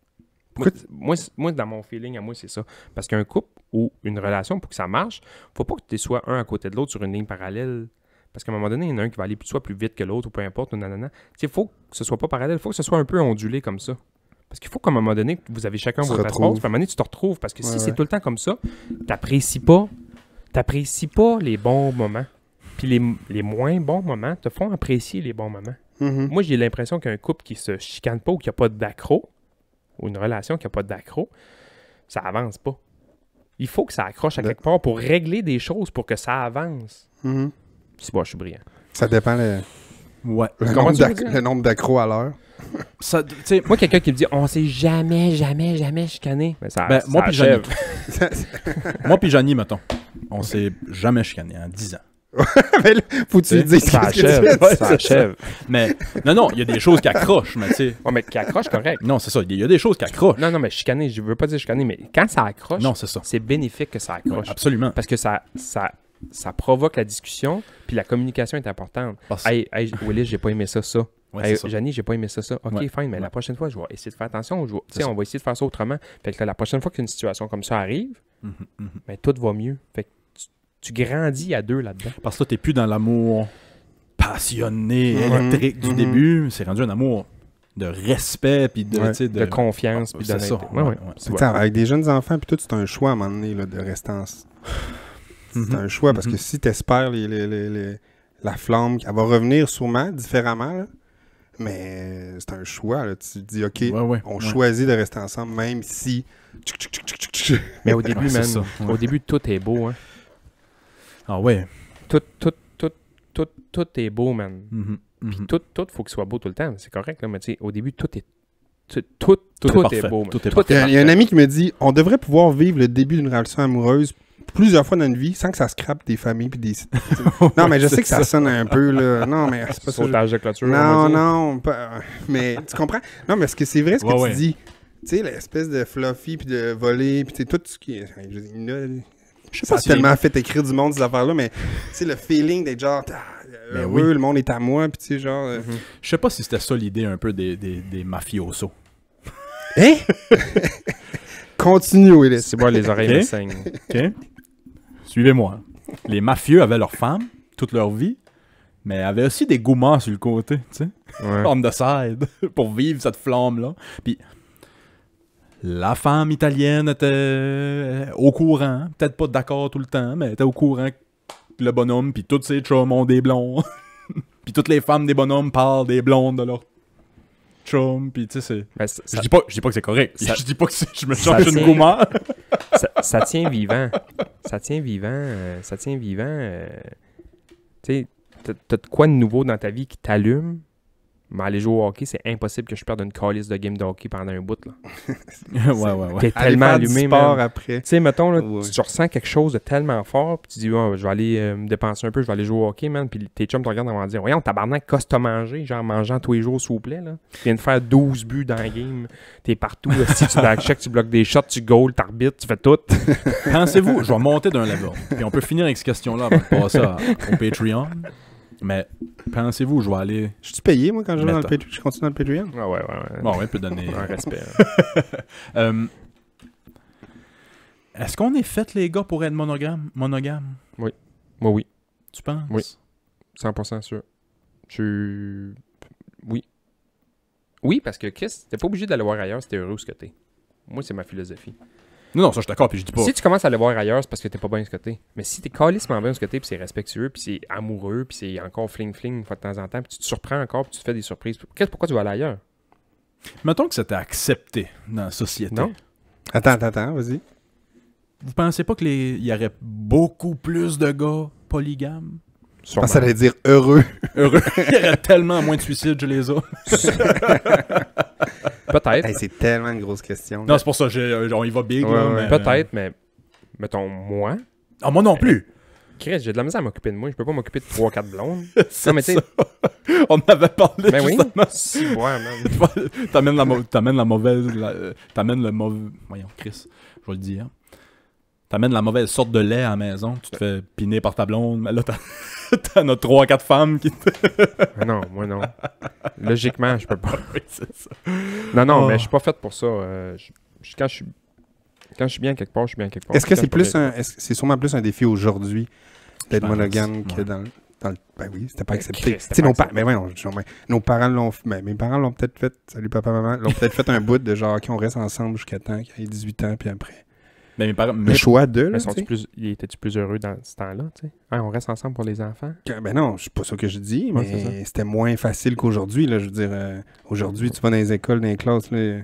Moi, moi, dans mon feeling, à moi, c'est ça. Parce qu'un couple ou une relation, pour que ça marche, faut pas que tu sois un à côté de l'autre sur une ligne parallèle. Parce qu'à un moment donné, il y en a un qui va aller soit plus vite que l'autre ou peu importe, ou nanana. Il faut que ce soit pas parallèle, il faut que ce soit un peu ondulé comme ça. Parce qu'il faut qu'à un moment donné, vous avez chacun votre espace. à un moment donné, tu te retrouves. Parce que si c'est tout le temps comme ça, t'apprécies pas, t'apprécies pas les bons moments. Puis les, moins bons moments te font apprécier les bons moments. Mm-hmm. Moi, j'ai l'impression qu'un couple qui se chicane pas ou qui a pas d'accro, ou une relation qui a pas d'accro, ça avance pas. Il faut que ça accroche à quelque part pour régler des choses pour que ça avance. Mm-hmm. C'est bon, je suis brillant. Ça dépend le, le, nombre, d'accros à l'heure. moi, quelqu'un qui me dit on s'est jamais, jamais, jamais chicané. Mais ben, ça, moi, puis Johnny. [LAUGHS] moi, puis Johnny, mettons. On s'est jamais chicané en hein, 10 ans. [LAUGHS] mais faut-tu dire ça achève, que ça, achève. Mais non, non, il y a des choses qui accrochent, mais tu sais. mais qui accrochent, correct. Non, c'est ça. Il y a des choses qui accrochent. Non, non, mais chicaner, je veux pas dire chicaner, mais quand ça accroche, non, c'est ça. C'est bénéfique que ça accroche. absolument. Parce que ça, ça ça provoque la discussion, puis la communication est importante. Hey, Willis, j'ai pas aimé ça, ça. Janie, j'ai pas aimé ça, ça. Ok, fine, mais la prochaine fois, je vais essayer de faire attention. on va essayer de faire ça autrement. Fait que la prochaine fois qu'une situation comme ça arrive, mm-hmm, mm-hmm. Ben, tout va mieux. Fait que tu, grandis à deux là-dedans. Parce que là, t'es plus dans l'amour passionné, électrique du mm-hmm. début. C'est rendu un amour de respect puis de, confiance ah, puis de ça. avec des jeunes enfants puis tout c'est un choix à un moment donné là, de restance. C'est mhm. un choix parce que mhm. si tu espères la flamme, elle va revenir sûrement différemment, mais c'est un choix. Tu te dis, OK, on choisit de rester ensemble même si. Mais au début, même, au début, tout est beau. Hein. Ah ouais. Tout, tout, tout, tout, tout est beau, man. Mhm, Puis tout, tout, faut qu'il soit beau tout le temps. C'est correct, mais tu sais, au début, tout est tout, beau. parfait. Il y a un ami qui me dit on devrait pouvoir vivre le début d'une relation amoureuse plusieurs fois dans une vie sans que ça scrappe des familles puis des. non, mais je [LAUGHS] sais que ça, sonne un peu, là. Non, mais c'est pas Sautage de Non, non. Mais tu comprends? Non, mais est-ce que c'est vrai ce que tu dis. Tu sais, l'espèce de fluffy puis de voler puis tout ce qui est. Je sais pas si tellement fait écrire du monde, ces affaires-là, mais tu sais, le feeling d'être genre. Ah, ben oui. le monde est à moi, puis tu sais, genre. Euh, mhm. Je sais pas si c'était ça l'idée un peu des, des, des mafiosos. Hein? [LAUGHS] Continue, les C'est bon, les oreilles de Suivez-moi. Les mafieux avaient leurs femmes toute leur vie, mais avaient aussi des gourmands sur le côté, tu sais. homme de side, [LAUGHS] pour vivre cette flamme-là. Puis la femme italienne était euh, au courant, peut-être pas d'accord tout le temps, mais était au courant que le bonhomme, puis tous ces chums ont des blondes [LAUGHS] puis toutes les femmes des bonhommes parlent des blondes de leur tu sais, ben, Je dis pas, dis pas que c'est correct. Je dis pas que je me sens une gourmand. ça, tient vivant. Ça tient vivant. Euh, ça tient vivant. Euh, tu sais, t'as de quoi de nouveau dans ta vie qui t'allume, mais aller jouer au hockey, c'est impossible que je perde une calice de game de hockey pendant un bout. Là. [LAUGHS] ouais, ouais, ouais. T'es tellement allumé. après. Tu sais, mettons, là, tu ressens quelque chose de tellement fort, puis tu dis, je vais aller euh, me dépenser un peu, je vais aller jouer au hockey, man. Puis tes chums te regardent en disant, voyons, tabarnak, qu'est-ce que mangé, genre mangeant tous les jours, s'il vous plaît. Là. Tu viens de faire 12 buts dans la game, t'es partout. si tu backcheck, tu bloques des shots, tu goal, t'arbitres, tu fais tout. Pensez-vous, je vais monter d'un level. Puis on peut finir avec cette question-là par de passer au Patreon. Mais pensez-vous, je vais aller. Je suis payé, moi, quand je vais dans le Patreon. Je continue dans le Patreon. Ah ouais, ouais, ouais. Bon, ouais, peut donner. Un respect. [LAUGHS] Euh, est-ce qu'on est fait, les gars, pour être monogame Monogame Oui. Moi, oui. Tu penses Oui. 100% sûr. Tu, Oui. Oui, parce que Chris, t'es pas obligé d'aller voir ailleurs si t'es heureux ou ce que t'es. Moi, c'est ma philosophie. Non, non, ça, je suis puis je dis pas. Si tu commences à le voir ailleurs, c'est parce que t'es pas bien de ce côté. Mais si t'es calissement bien de ce côté, puis c'est respectueux, puis c'est amoureux, puis c'est encore fling-fling de temps en temps, puis tu te surprends encore, puis tu te fais des surprises. Pourquoi tu vas aller ailleurs? Mettons que c'était accepté dans la société. Non. Attends, attends, attends, vas-y. Vous pensez pas qu'il les... y aurait beaucoup plus de gars polygames? Je pense allait dire heureux. [LAUGHS] Heureux. [LAUGHS] Il y aurait tellement moins de suicides chez les autres. [LAUGHS] Peut-être. c'est tellement une grosse question. Non, c'est pour ça, j'ai- on y va big. Peut-être, euh, mais mettons, moi, Ah, moi non plus. Euh, Chris, j'ai de la misère à m'occuper de moi. Je peux pas m'occuper de 3-4 blondes. C'est Non, mais tu On en avait parlé ben oui. justement. Si, Tu la, la mauvaise. tu euh, T'amènes le mauvais. Voyons, Chris, je vais le dire. T'amènes la mauvaise sorte de lait à la maison, tu te fais piner par ta blonde, mais là, [LAUGHS] t'en as trois, quatre femmes qui te... Ah non, moi non. Logiquement, je peux pas. [LAUGHS] Non, non, mais oh. je suis pas fait pour ça. Euh, quand je suis quand je suis bien quelque part, je suis bien quelque part. Est-ce que c'est plus un, c'est sûrement plus un défi aujourd'hui d'être monogame que dans, le, ben oui, c'était pas ben, accepté. nos, parents mais ouais, nos parents l'ont, ben, mes parents l'ont peut-être fait, salut papa maman, l'ont peut-être fait un bout de genre, qu'on reste ensemble jusqu'à temps, qu'il ait 18 ans, puis après. Mais mes parents, le choix de. Là, mais plus... étaient-tu plus heureux dans ce temps-là? Hein, on reste ensemble pour les enfants? ben non, c'est pas ça que je dis, mais c'était moins facile qu'aujourd'hui. là. Je veux dire, euh, aujourd'hui, tu vas dans les écoles, dans les classes, là,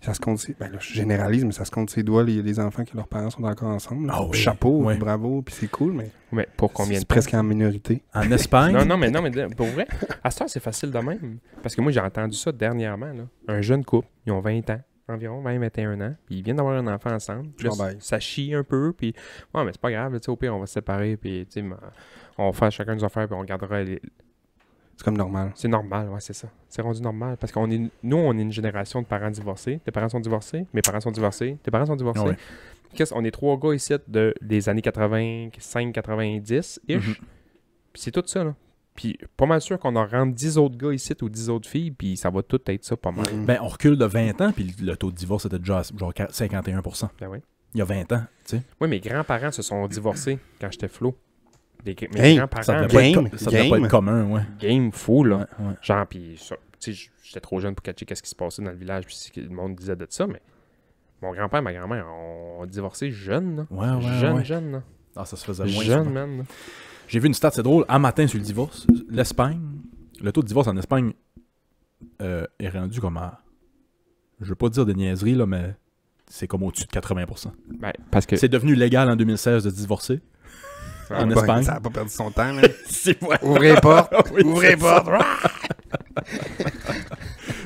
ça se compte. Ben je généralise, mais ça se compte ses doigts, les, enfants que leurs parents sont encore ensemble. Oh, Chapeau, bravo, puis c'est cool, mais. Mais pour combien de presque en minorité. En [LAUGHS] Espagne? non, non, mais non, mais pour vrai, à ce temps, c'est facile de même. Parce que moi, j'ai entendu ça dernièrement. Là. Un jeune couple, ils ont 20 ans environ 20-21 ans. Puis ils viennent d'avoir un enfant ensemble. Puis ça, chie un peu. Puis, ouais, mais c'est pas grave. tu sais Au pire, on va se séparer. Puis, on va chacun nos affaires. Puis on gardera les... C'est comme normal. C'est normal, ouais, c'est ça. C'est rendu normal. Parce qu'on est. Nous, on est une génération de parents divorcés. Tes parents sont divorcés, mes parents sont divorcés, tes parents sont divorcés. Qu'est-ce, ah on est trois gars ici de, des années 85, 90 ish. Puis c'est tout ça, là. Puis pas mal sûr qu'on en rentre 10 autres gars ici ou 10 autres filles, puis ça va tout être ça pas mal. Ben, on recule de 20 ans, puis le taux de divorce était déjà genre 51%. Ben oui. Il y a 20 ans, tu sais. Oui, mes grands-parents se sont divorcés quand j'étais flou. Mes grands-parents... Ça devait pas, être commun, ouais. Game fou, là. Ouais, tu sais, j'étais trop jeune pour catcher qu'est-ce qui se passait dans le village, puis ce que le monde disait de ça, mais mon grand-père et ma grand-mère ont divorcé jeunes là. Ouais, ouais, Ah, ça se faisait moins jeune, j'ai vu une stat, c'est drôle, un matin sur le divorce. L'Espagne, le taux de divorce en Espagne euh, est rendu comme à. Je veux pas dire des niaiseries là, mais c'est comme au-dessus de 80%. Ben, parce que... C'est devenu légal en 2016 de divorcer. en Espagne. Ça n'a pas perdu son temps, là. [LAUGHS] Ouvrez porte. portes, [LAUGHS] ouvrez porte.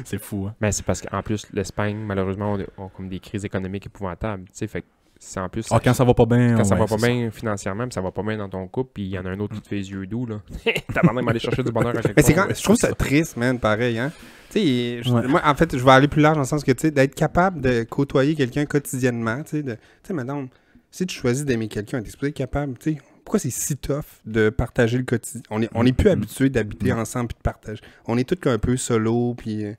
c'est fou. Mais hein. ben, c'est parce qu'en plus, l'Espagne, malheureusement, on, a comme des crises économiques épouvantables. Fait en plus. Ah, quand euh, ça va pas bien. Quand ça va pas bien financièrement, ça va pas bien dans ton couple, puis il y en a un autre qui te fait les yeux doux, là. [LAUGHS] T'as même aller chercher du bonheur je trouve ça, triste, man, pareil, hein. moi, en fait, je vais aller plus large dans le sens que, tu sais, d'être capable de côtoyer quelqu'un quotidiennement, tu sais, madame, si tu choisis d'aimer quelqu'un, t'es supposé être capable, tu sais. Pourquoi c'est si tough de partager le quotidien? On est, on est plus mm. habitué d'habiter mm. ensemble puis de partager. On est tous un peu solo, puis. Euh,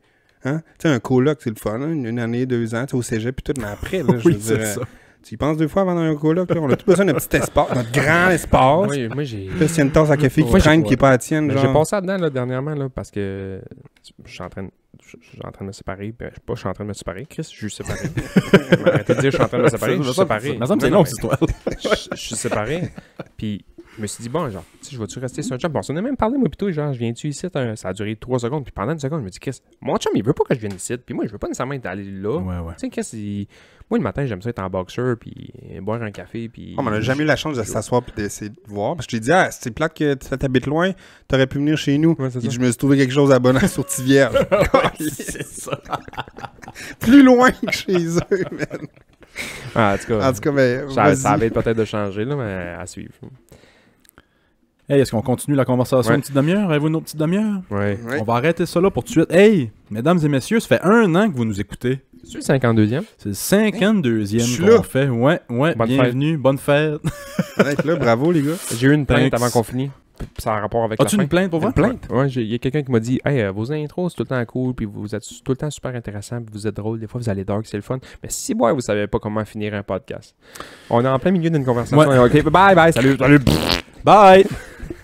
hein? Tu sais, un coloc, c'est le fun, hein, une, année, deux ans, au cégep, puis tout, mais après, [LAUGHS] je tu y penses deux fois avant d'un coloc, là. On a tout besoin d'un petit espace, notre grand espace. Oui, moi, j'ai. Plus, qu'il y a une tasse à café qui traîne, qui n'est pas à tienne, ben, J'ai passé là-dedans, là, dernièrement, là, parce que je suis en train de. Je, suis en train de me séparer. Ben, je sais pas, je suis en train de me séparer. Chris, je suis séparé. [LAUGHS] Arrêtez de dire je suis en train de me séparer. Je suis séparé. Mais ça c'est long, histoire. Je suis séparé. Puis, je me suis dit, bon, genre, je vais-tu rester sur un job? Bon, on a même parlé, moi, plutôt, genre, je viens-tu ici? Ça a duré trois secondes. Puis pendant une seconde, je me dis, Chris, mon chum, il veut pas que je vienne ici. Puis moi, je veux pas nécessairement être là. Tu sais, Chris, oui, le matin, j'aime ça être en boxeur, puis boire un café, puis... Ah, on n'a jamais eu la chance de s'asseoir puis d'essayer de voir. Parce que je t'ai dit, ah, c'est plate que tu t'habites loin, t'aurais pu venir chez nous. et je me suis trouvé quelque chose à bonheur sur Tivière. [LAUGHS] [LAUGHS] c'est ça. [LAUGHS] Plus loin que chez eux, man. Ah, en tout cas, en tout cas mais, ben, ça, ça va peut-être de changer, là, mais à suivre. Hey, est-ce qu'on continue la conversation une petite demi-heure? Avez-vous une petite demi-heure? On va arrêter ça là pour tout de suite. Hey, mesdames et messieurs, ça fait un an que vous nous écoutez. C'est le 52e? C'est le 52e qu'on fait. Ouais, ouais. Bonne bienvenue, fête. bonne fête. [LAUGHS] là, bravo les gars. J'ai eu une plainte avant qu'on finisse. Ça a rapport avec As-tu une plainte pour moi Une plainte? il y a quelqu'un qui m'a dit Hey, euh, vos intros, c'est tout le temps cool, puis vous êtes tout le temps super intéressant, puis vous êtes drôle, des fois vous allez dark, c'est le fun. Mais si, vous vous savez pas comment finir un podcast. On est en plein milieu d'une conversation. bye bye, salut, salut. Bye. [LAUGHS]